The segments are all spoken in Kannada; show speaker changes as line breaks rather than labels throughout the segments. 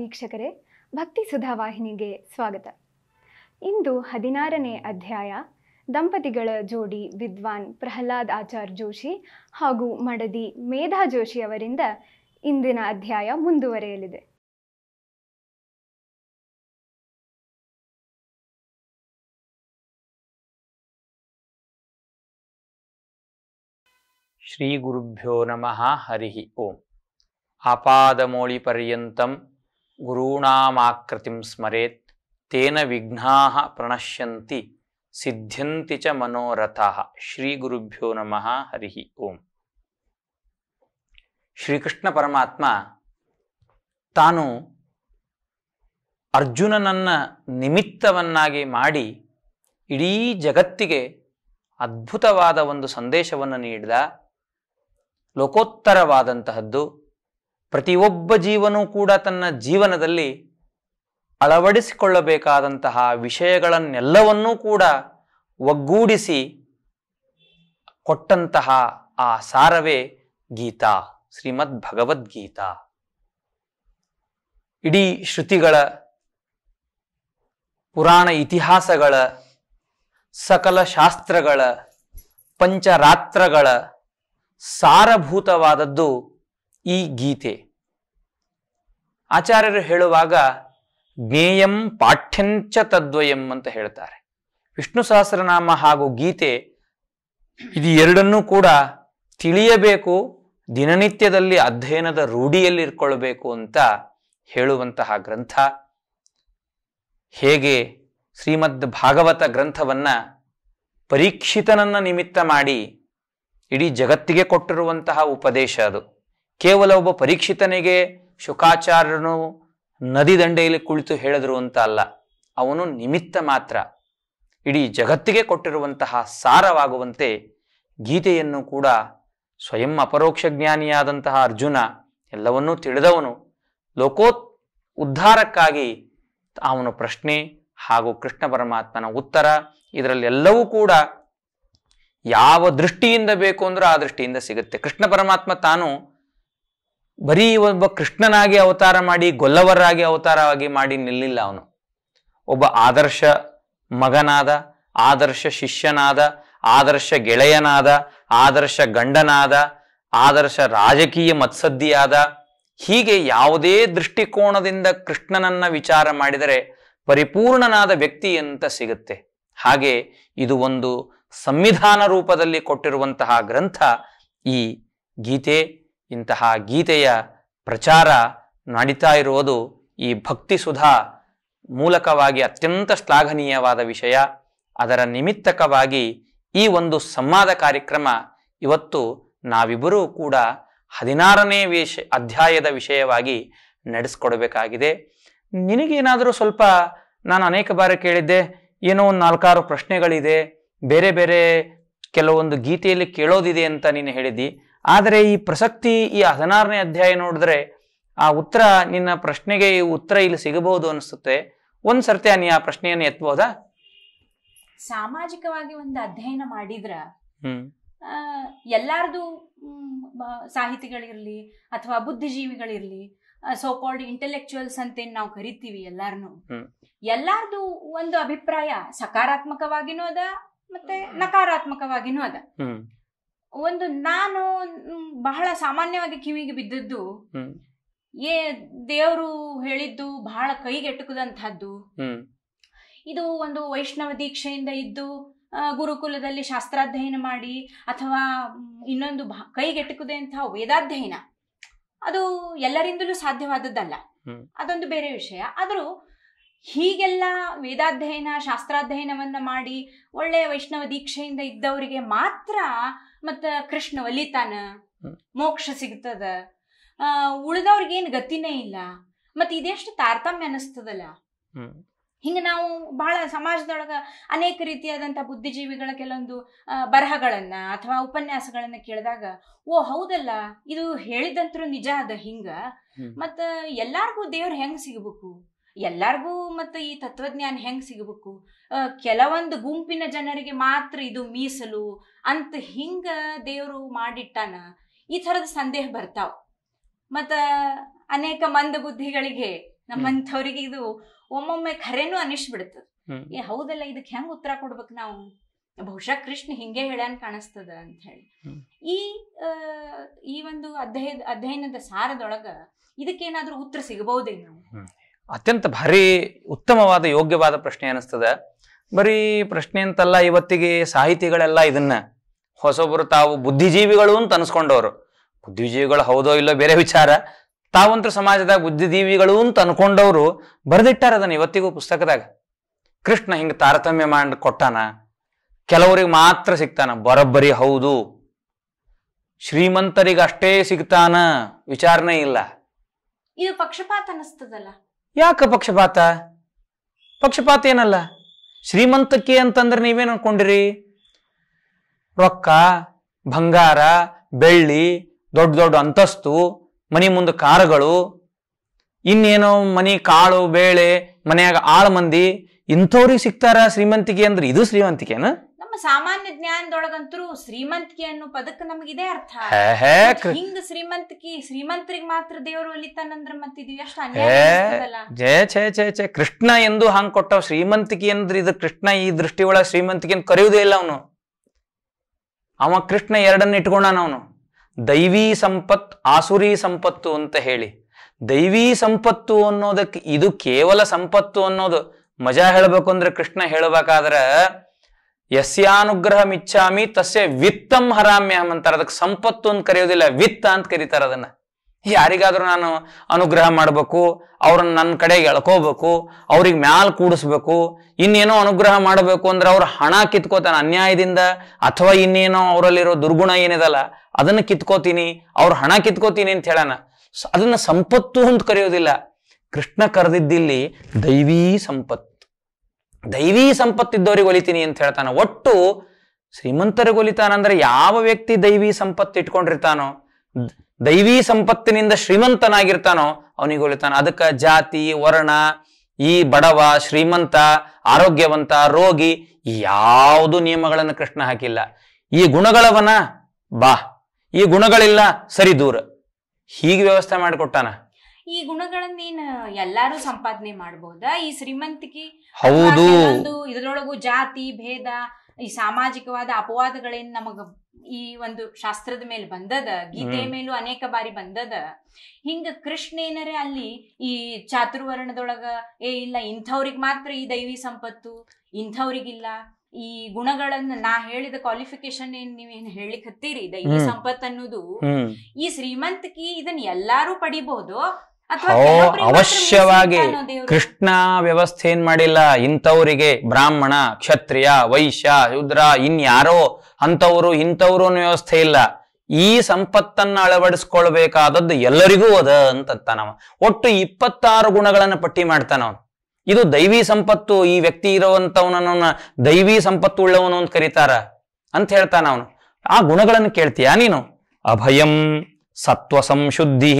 ವೀಕ್ಷಕರೇ ಭಕ್ತಿ ವಾಹಿನಿಗೆ ಸ್ವಾಗತ ಇಂದು ಹದಿನಾರನೇ ಅಧ್ಯಾಯ ದಂಪತಿಗಳ ಜೋಡಿ ವಿದ್ವಾನ್ ಪ್ರಹ್ಲಾದ್ ಆಚಾರ್ ಜೋಶಿ ಹಾಗೂ ಮಡದಿ ಮೇಧಾ ಜೋಶಿ ಅವರಿಂದ ಇಂದಿನ ಅಧ್ಯಾಯ ಮುಂದುವರೆಯಲಿದೆ
ಶ್ರೀ ಗುರುಭ್ಯೋ ನಮಃ ಹರಿ ಓಂ ಆಪಾದಮೋಳಿ ಪರ್ಯಂತಂ ಗುರುಣಾಮಾಕೃತಿಂ ಸ್ಮರೆತ್ ತೇನ ವಿಘ್ನಾ ಪ್ರಣಶ್ಯಂತಿ ಸಿದ್ಧ್ಯಂತಿ ಚ ಮನೋರಥ ಶ್ರೀ ಗುರುಭ್ಯೋ ನಮಃ ಹರಿ ಓಂ ಶ್ರೀಕೃಷ್ಣ ಪರಮಾತ್ಮ ತಾನು ಅರ್ಜುನನನ್ನು ನಿಮಿತ್ತವನ್ನಾಗಿ ಮಾಡಿ ಇಡೀ ಜಗತ್ತಿಗೆ ಅದ್ಭುತವಾದ ಒಂದು ಸಂದೇಶವನ್ನು ನೀಡಿದ ಲೋಕೋತ್ತರವಾದಂತಹದ್ದು ಪ್ರತಿಯೊಬ್ಬ ಜೀವನೂ ಕೂಡ ತನ್ನ ಜೀವನದಲ್ಲಿ ಅಳವಡಿಸಿಕೊಳ್ಳಬೇಕಾದಂತಹ ವಿಷಯಗಳನ್ನೆಲ್ಲವನ್ನೂ ಕೂಡ ಒಗ್ಗೂಡಿಸಿ ಕೊಟ್ಟಂತಹ ಆ ಸಾರವೇ ಗೀತಾ ಶ್ರೀಮದ್ ಭಗವದ್ಗೀತಾ ಇಡೀ ಶ್ರುತಿಗಳ ಪುರಾಣ ಇತಿಹಾಸಗಳ ಸಕಲ ಶಾಸ್ತ್ರಗಳ ಪಂಚರಾತ್ರಗಳ ಸಾರಭೂತವಾದದ್ದು ಈ ಗೀತೆ ಆಚಾರ್ಯರು ಹೇಳುವಾಗ ಜ್ಞೇಯಂ ಪಾಠ್ಯಂಚ ತದ್ವಯಂ ಅಂತ ಹೇಳ್ತಾರೆ ವಿಷ್ಣು ಸಹಸ್ರನಾಮ ಹಾಗೂ ಗೀತೆ ಇದು ಎರಡನ್ನೂ ಕೂಡ ತಿಳಿಯಬೇಕು ದಿನನಿತ್ಯದಲ್ಲಿ ಅಧ್ಯಯನದ ರೂಢಿಯಲ್ಲಿ ಇರ್ಕೊಳ್ಬೇಕು ಅಂತ ಹೇಳುವಂತಹ ಗ್ರಂಥ ಹೇಗೆ ಶ್ರೀಮದ್ ಭಾಗವತ ಗ್ರಂಥವನ್ನ ಪರೀಕ್ಷಿತನನ್ನ ನಿಮಿತ್ತ ಮಾಡಿ ಇಡೀ ಜಗತ್ತಿಗೆ ಕೊಟ್ಟಿರುವಂತಹ ಉಪದೇಶ ಅದು ಕೇವಲ ಒಬ್ಬ ಪರೀಕ್ಷಿತನಿಗೆ ಶುಕಾಚಾರ್ಯನು ನದಿ ದಂಡೆಯಲ್ಲಿ ಕುಳಿತು ಹೇಳಿದ್ರು ಅಂತ ಅಲ್ಲ ಅವನು ನಿಮಿತ್ತ ಮಾತ್ರ ಇಡೀ ಜಗತ್ತಿಗೆ ಕೊಟ್ಟಿರುವಂತಹ ಸಾರವಾಗುವಂತೆ ಗೀತೆಯನ್ನು ಕೂಡ ಸ್ವಯಂ ಅಪರೋಕ್ಷ ಜ್ಞಾನಿಯಾದಂತಹ ಅರ್ಜುನ ಎಲ್ಲವನ್ನೂ ತಿಳಿದವನು ಲೋಕೋ ಉದ್ಧಾರಕ್ಕಾಗಿ ಅವನು ಪ್ರಶ್ನೆ ಹಾಗೂ ಕೃಷ್ಣ ಪರಮಾತ್ಮನ ಉತ್ತರ ಇದರಲ್ಲೆಲ್ಲವೂ ಕೂಡ ಯಾವ ದೃಷ್ಟಿಯಿಂದ ಬೇಕು ಅಂದರೂ ಆ ದೃಷ್ಟಿಯಿಂದ ಸಿಗುತ್ತೆ ಕೃಷ್ಣ ಪರಮಾತ್ಮ ತಾನು ಬರೀ ಒಬ್ಬ ಕೃಷ್ಣನಾಗಿ ಅವತಾರ ಮಾಡಿ ಗೊಲ್ಲವರಾಗಿ ಅವತಾರವಾಗಿ ಮಾಡಿ ನಿಲ್ಲಿಲ್ಲ ಅವನು ಒಬ್ಬ ಆದರ್ಶ ಮಗನಾದ ಆದರ್ಶ ಶಿಷ್ಯನಾದ ಆದರ್ಶ ಗೆಳೆಯನಾದ ಆದರ್ಶ ಗಂಡನಾದ ಆದರ್ಶ ರಾಜಕೀಯ ಮತ್ಸದ್ದಿಯಾದ ಹೀಗೆ ಯಾವುದೇ ದೃಷ್ಟಿಕೋನದಿಂದ ಕೃಷ್ಣನನ್ನ ವಿಚಾರ ಮಾಡಿದರೆ ಪರಿಪೂರ್ಣನಾದ ವ್ಯಕ್ತಿ ಅಂತ ಸಿಗುತ್ತೆ ಹಾಗೆ ಇದು ಒಂದು ಸಂವಿಧಾನ ರೂಪದಲ್ಲಿ ಕೊಟ್ಟಿರುವಂತಹ ಗ್ರಂಥ ಈ ಗೀತೆ ಇಂತಹ ಗೀತೆಯ ಪ್ರಚಾರ ನಡೀತಾ ಇರುವುದು ಈ ಭಕ್ತಿ ಸುಧಾ ಮೂಲಕವಾಗಿ ಅತ್ಯಂತ ಶ್ಲಾಘನೀಯವಾದ ವಿಷಯ ಅದರ ನಿಮಿತ್ತಕವಾಗಿ ಈ ಒಂದು ಸಂವಾದ ಕಾರ್ಯಕ್ರಮ ಇವತ್ತು ನಾವಿಬ್ಬರೂ ಕೂಡ ಹದಿನಾರನೇ ವಿಷ ಅಧ್ಯಾಯದ ವಿಷಯವಾಗಿ ನಡೆಸ್ಕೊಡಬೇಕಾಗಿದೆ ನಿನಗೇನಾದರೂ ಸ್ವಲ್ಪ ನಾನು ಅನೇಕ ಬಾರಿ ಕೇಳಿದ್ದೆ ಏನೋ ಒಂದು ನಾಲ್ಕಾರು ಪ್ರಶ್ನೆಗಳಿದೆ ಬೇರೆ ಬೇರೆ ಕೆಲವೊಂದು ಗೀತೆಯಲ್ಲಿ ಕೇಳೋದಿದೆ ಅಂತ ನೀನು ಹೇಳಿದ್ದಿ ಆದರೆ ಈ ಪ್ರಸಕ್ತಿ ಈ ಹದಿನಾರನೇ ಅಧ್ಯಾಯ ನೋಡಿದ್ರೆ ಆ ಉತ್ತರ ನಿನ್ನ ಪ್ರಶ್ನೆಗೆ ಈ ಉತ್ತರ ಇಲ್ಲಿ ಸಿಗಬಹುದು ಅನಿಸುತ್ತೆ ಒಂದ್ ಸರ್ತಿ ನೀ ಆ ಪ್ರಶ್ನೆಯನ್ನು ಎತ್ತಬಹುದಾ
ಸಾಮಾಜಿಕವಾಗಿ ಒಂದು ಅಧ್ಯಯನ ಮಾಡಿದ್ರ ಎಲ್ಲಾರ್ದು ಸಾಹಿತಿಗಳಿರ್ಲಿ ಅಥವಾ ಬುದ್ಧಿಜೀವಿಗಳಿರ್ಲಿ ಸೋ ಇಂಟೆಲೆಕ್ಚುಯಲ್ಸ್ ಅಂತ ಏನ್ ನಾವು ಕರಿತೀವಿ ಎಲ್ಲಾರನು ಎಲ್ಲಾರ್ದು ಒಂದು ಅಭಿಪ್ರಾಯ ಸಕಾರಾತ್ಮಕವಾಗಿನೂ ಅದ ಮತ್ತೆ ನಕಾರಾತ್ಮಕವಾಗಿನೂ ಅದ ಒಂದು ನಾನು ಬಹಳ ಸಾಮಾನ್ಯವಾಗಿ ಕಿವಿಗೆ ಬಿದ್ದದ್ದು ಏ ದೇವರು ಹೇಳಿದ್ದು ಬಹಳ ಕೈಗೆಟುಕದಂತಹದ್ದು ಇದು ಒಂದು ವೈಷ್ಣವ ದೀಕ್ಷೆಯಿಂದ ಇದ್ದು ಗುರುಕುಲದಲ್ಲಿ ಶಾಸ್ತ್ರಾಧ್ಯಯನ ಮಾಡಿ ಅಥವಾ ಇನ್ನೊಂದು ಕೈಗೆಟುಕದೆ ವೇದಾಧ್ಯಯನ ಅದು ಎಲ್ಲರಿಂದಲೂ ಸಾಧ್ಯವಾದದ್ದಲ್ಲ ಅದೊಂದು ಬೇರೆ ವಿಷಯ ಆದರೂ ಹೀಗೆಲ್ಲ ವೇದಾಧ್ಯಯನ ಶಾಸ್ತ್ರಾಧ್ಯಯನವನ್ನ ಮಾಡಿ ಒಳ್ಳೆಯ ವೈಷ್ಣವ ದೀಕ್ಷೆಯಿಂದ ಇದ್ದವರಿಗೆ ಮಾತ್ರ ಮತ್ತ ಕೃಷ್ಣ ಒಲಿತಾನ ಮೋಕ್ಷ ಸಿಗ್ತದ ಉಳಿದವ್ರಿಗೆ ಏನ್ ಗತಿನೇ ಇಲ್ಲ ಮತ್ ಇದೆಷ್ಟು ತಾರತಮ್ಯ ಅನಿಸ್ತದಲ್ಲ ಹಿಂಗ ನಾವು ಬಹಳ ಸಮಾಜದೊಳಗ ಅನೇಕ ರೀತಿಯಾದಂತ ಬುದ್ಧಿಜೀವಿಗಳ ಕೆಲವೊಂದು ಬರಹಗಳನ್ನ ಅಥವಾ ಉಪನ್ಯಾಸಗಳನ್ನ ಕೇಳಿದಾಗ ಓ ಹೌದಲ್ಲ ಇದು ಹೇಳಿದಂತರೂ ನಿಜ ಅದ ಹಿಂಗ ಮತ್ತ ಎಲ್ಲಾರ್ಗು ದೇವ್ರ ಹೆಂಗ್ ಸಿಗ್ಬೇಕು ಎಲ್ಲರಿಗೂ ಮತ್ತು ಈ ತತ್ವಜ್ಞಾನ ಹೆಂಗೆ ಸಿಗಬೇಕು ಕೆಲವೊಂದು ಗುಂಪಿನ ಜನರಿಗೆ ಮಾತ್ರ ಇದು ಮೀಸಲು ಅಂತ ಹಿಂಗ ದೇವರು ಮಾಡಿಟ್ಟಾನ ಈ ತರದ ಸಂದೇಹ ಬರ್ತಾವ ಮತ್ತ ಅನೇಕ ಮಂದ ಬುದ್ಧಿಗಳಿಗೆ ನಮ್ಮಂಥವ್ರಿಗೆ ಇದು ಒಮ್ಮೊಮ್ಮೆ ಖರೇನೂ ಅನಿಸ್ಬಿಡ್ತದ ಏ ಹೌದಲ್ಲ ಇದಕ್ಕೆ ಹೆಂಗ್ ಉತ್ತರ ಕೊಡ್ಬೇಕು ನಾವು ಬಹುಶಃ ಕೃಷ್ಣ ಹಿಂಗೆ ಹೇಳ್ಯಾನ್ ಕಾಣಿಸ್ತದ ಅಂತ ಹೇಳಿ ಈ ಈ ಒಂದು ಅಧ್ಯಯ ಅಧ್ಯಯನದ ಸಾರದೊಳಗ ಇದಕ್ಕೇನಾದ್ರೂ ಉತ್ತರ ಸಿಗಬಹುದೇ ನಾವು
ಅತ್ಯಂತ ಭಾರಿ ಉತ್ತಮವಾದ ಯೋಗ್ಯವಾದ ಪ್ರಶ್ನೆ ಅನಿಸ್ತದ ಬರೀ ಪ್ರಶ್ನೆ ಅಂತಲ್ಲ ಇವತ್ತಿಗೆ ಸಾಹಿತಿಗಳೆಲ್ಲ ಇದನ್ನ ಹೊಸೊಬ್ಬರು ತಾವು ಬುದ್ಧಿಜೀವಿಗಳು ಅಂತ ಅನ್ಸ್ಕೊಂಡವರು ಬುದ್ಧಿಜೀವಿಗಳು ಹೌದೋ ಇಲ್ಲೋ ಬೇರೆ ವಿಚಾರ ತಾವಂತ್ರ ಸಮಾಜದಾಗ ಬುದ್ಧಿಜೀವಿಗಳು ಅಂತ ಅನ್ಕೊಂಡವರು ಬರೆದಿಟ್ಟಾರ ಅದನ್ನು ಇವತ್ತಿಗೂ ಪುಸ್ತಕದಾಗ ಕೃಷ್ಣ ಹಿಂಗೆ ತಾರತಮ್ಯ ಮಾಡಿ ಕೊಟ್ಟಾನ ಕೆಲವರಿಗೆ ಮಾತ್ರ ಸಿಗ್ತಾನ ಬರೋಬ್ಬರಿ ಹೌದು ಶ್ರೀಮಂತರಿಗಷ್ಟೇ ಸಿಗ್ತಾನ ವಿಚಾರನೆ ಇಲ್ಲ
ಇದು ಪಕ್ಷಪಾತ ಅನ್ನಿಸ್ತದಲ್ಲ
ಯಾಕ ಪಕ್ಷಪಾತ ಪಕ್ಷಪಾತ ಏನಲ್ಲ ಶ್ರೀಮಂತಕ್ಕೆ ಅಂತಂದ್ರೆ ನೀವೇನು ಅನ್ಕೊಂಡಿರಿ ರೊಕ್ಕ ಬಂಗಾರ ಬೆಳ್ಳಿ ದೊಡ್ಡ ದೊಡ್ಡ ಅಂತಸ್ತು ಮನೆ ಮುಂದೆ ಕಾರುಗಳು ಇನ್ನೇನೋ ಮನೆ ಕಾಳು ಬೇಳೆ ಮನೆಯಾಗ ಆಳು ಮಂದಿ ಇಂಥವ್ರಿಗೆ ಸಿಗ್ತಾರ ಶ್ರೀಮಂತಿಕೆ ಅಂದ್ರೆ ಇದು ಶ್ರೀಮಂತಿಕೆನಾ
ಸಾಮಾನ್ಯ ಜ್ಞಾನದೊಳಗಂತರೂ ಶ್ರೀಮಂತಿಕೆ ಅನ್ನೋ ಪದಕ್ಕೆ ನಮಗಿದೆ ಅರ್ಥ ಹಿಂಗ ಶ್ರೀಮಂತಿಕೆ ಶ್ರೀಮಂತರಿಗೆ ಮಾತ್ರ ದೇವರು ಒಲಿತಾನಂದ್ರ ಮತ್ತಿದ್ವಿ
ಜಯ ಛೇ ಛೇ ಛೇ ಕೃಷ್ಣ ಎಂದು ಹಾಂಗ್ ಕೊಟ್ಟವ್ ಶ್ರೀಮಂತಿಕೆ ಅಂದ್ರೆ ಇದು ಕೃಷ್ಣ ಈ ದೃಷ್ಟಿ ಒಳಗ ಶ್ರೀಮಂತಿಕೆ ಕರೆಯುವುದೇ ಇಲ್ಲ ಅವನು ಅವ ಕೃಷ್ಣ ಎರಡನ್ನ ಇಟ್ಕೊಂಡಾನ ಅವನು ದೈವಿ ಸಂಪತ್ ಆಸುರಿ ಸಂಪತ್ತು ಅಂತ ಹೇಳಿ ದೈವಿ ಸಂಪತ್ತು ಅನ್ನೋದಕ್ಕೆ ಇದು ಕೇವಲ ಸಂಪತ್ತು ಅನ್ನೋದು ಮಜಾ ಹೇಳ್ಬೇಕು ಅಂದ್ರೆ ಕೃಷ್ಣ ಹೇಳಬೇಕಾದ್ರ ಯಸ್ಯಾನುಗ್ರಹಮಿಚ್ಛಾಮಿ ತಸ್ಯ ವಿತ್ತಂ ಹರಾಮ್ಯಹಂ ಅಂತಾರೆ ಅದಕ್ಕೆ ಸಂಪತ್ತು ಅಂತ ಕರೆಯೋದಿಲ್ಲ ವಿತ್ತ ಅಂತ ಕರೀತಾರೆ ಅದನ್ನ
ಯಾರಿಗಾದ್ರೂ ನಾನು
ಅನುಗ್ರಹ ಮಾಡಬೇಕು ಅವ್ರನ್ನ ನನ್ನ ಕಡೆಗೆ ಎಳ್ಕೋಬೇಕು ಅವ್ರಿಗೆ ಮ್ಯಾಲ್ ಕೂಡಿಸ್ಬೇಕು ಇನ್ನೇನೋ ಅನುಗ್ರಹ ಮಾಡಬೇಕು ಅಂದ್ರೆ ಅವ್ರ ಹಣ ಕಿತ್ಕೋತಾನೆ ಅನ್ಯಾಯದಿಂದ ಅಥವಾ ಇನ್ನೇನೋ ಅವರಲ್ಲಿರೋ ದುರ್ಗುಣ ಏನಿದಲ್ಲ ಅದನ್ನ ಕಿತ್ಕೋತೀನಿ ಅವ್ರ ಹಣ ಕಿತ್ಕೋತೀನಿ ಅಂತ ಹೇಳೋಣ ಅದನ್ನ ಸಂಪತ್ತು ಅಂತ ಕರೆಯೋದಿಲ್ಲ ಕೃಷ್ಣ ಕರೆದಿದ್ದಿಲ್ಲಿ ದೈವೀ ಸಂಪತ್ತು ದೈವಿ ಸಂಪತ್ತಿದ್ದವರಿಗೆ ಒಲಿತೀನಿ ಅಂತ ಹೇಳ್ತಾನೆ ಒಟ್ಟು ಶ್ರೀಮಂತರಿಗೆ ಒಲಿತಾನಂದ್ರೆ ಯಾವ ವ್ಯಕ್ತಿ ದೈವಿ ಸಂಪತ್ತು ಇಟ್ಕೊಂಡಿರ್ತಾನೋ ದೈವಿ ಸಂಪತ್ತಿನಿಂದ ಶ್ರೀಮಂತನಾಗಿರ್ತಾನೋ ಅವನಿಗೆ ಒಲಿತಾನ ಅದಕ್ಕೆ ಜಾತಿ ವರ್ಣ ಈ ಬಡವ ಶ್ರೀಮಂತ ಆರೋಗ್ಯವಂತ ರೋಗಿ ಯಾವುದು ನಿಯಮಗಳನ್ನು ಕೃಷ್ಣ ಹಾಕಿಲ್ಲ ಈ ಗುಣಗಳವನ ಬಾ ಈ ಗುಣಗಳಿಲ್ಲ ಸರಿ ದೂರ ಹೀಗೆ ವ್ಯವಸ್ಥೆ ಮಾಡಿಕೊಟ್ಟಾನ
ಈ ಗುಣಗಳನ್ನೇನ್ ಎಲ್ಲಾರು ಸಂಪಾದನೆ ಮಾಡಬಹುದಾ ಈ ಶ್ರೀಮಂತಿಕೆ ಹೌದು ಇದ್ರೊಳಗು ಜಾತಿ ಭೇದ ಈ ಸಾಮಾಜಿಕವಾದ ಅಪವಾದಗಳೇನ್ ನಮಗ ಈ ಒಂದು ಶಾಸ್ತ್ರದ ಮೇಲೆ ಬಂದದ ಗೀತೆ ಮೇಲೂ ಅನೇಕ ಬಾರಿ ಬಂದದ ಹಿಂಗ ಕೃಷ್ಣ ಏನರೇ ಅಲ್ಲಿ ಈ ಚಾತುರ್ವರ್ಣದೊಳಗ ಏ ಇಲ್ಲ ಇಂಥವ್ರಿಗೆ ಮಾತ್ರ ಈ ದೈವಿ ಸಂಪತ್ತು ಇಂಥವ್ರಿಗಿಲ್ಲ ಈ ಗುಣಗಳನ್ನ ನಾ ಹೇಳಿದ ಕ್ವಾಲಿಫಿಕೇಶನ್ ಏನ್ ನೀವೇನ್ ಹೇಳಿಕ್ ಹತ್ತೀರಿ ದೈವಿ ಸಂಪತ್ ಅನ್ನೋದು ಈ ಶ್ರೀಮಂತಿಕೆ ಇದನ್ನ ಎಲ್ಲಾರು ಪಡಿಬಹುದು ಅವಶ್ಯವಾಗಿ
ಕೃಷ್ಣ ವ್ಯವಸ್ಥೆ ಏನ್ ಮಾಡಿಲ್ಲ ಇಂಥವರಿಗೆ ಬ್ರಾಹ್ಮಣ ಕ್ಷತ್ರಿಯ ವೈಶ್ಯ ಯುದ್ರ ಇನ್ಯಾರೋ ಅಂತವರು ಇಂಥವ್ರು ವ್ಯವಸ್ಥೆ ಇಲ್ಲ ಈ ಸಂಪತ್ತನ್ನ ಅಳವಡಿಸ್ಕೊಳ್ಬೇಕಾದದ್ದು ಎಲ್ಲರಿಗೂ ಅದ ಅಂತಂತಾನವ ಒಟ್ಟು ಇಪ್ಪತ್ತಾರು ಗುಣಗಳನ್ನ ಪಟ್ಟಿ ಅವನು ಇದು ದೈವಿ ಸಂಪತ್ತು ಈ ವ್ಯಕ್ತಿ ಇರೋವಂಥವನನ್ನ ದೈವಿ ಸಂಪತ್ತು ಉಳ್ಳವನು ಅಂತ ಕರೀತಾರ ಅಂತ ಹೇಳ್ತಾನ ಅವನು ಆ ಗುಣಗಳನ್ನು ಕೇಳ್ತೀಯಾ ನೀನು ಅಭಯಂ ಸತ್ವ ಸಂಶುದ್ಧಿ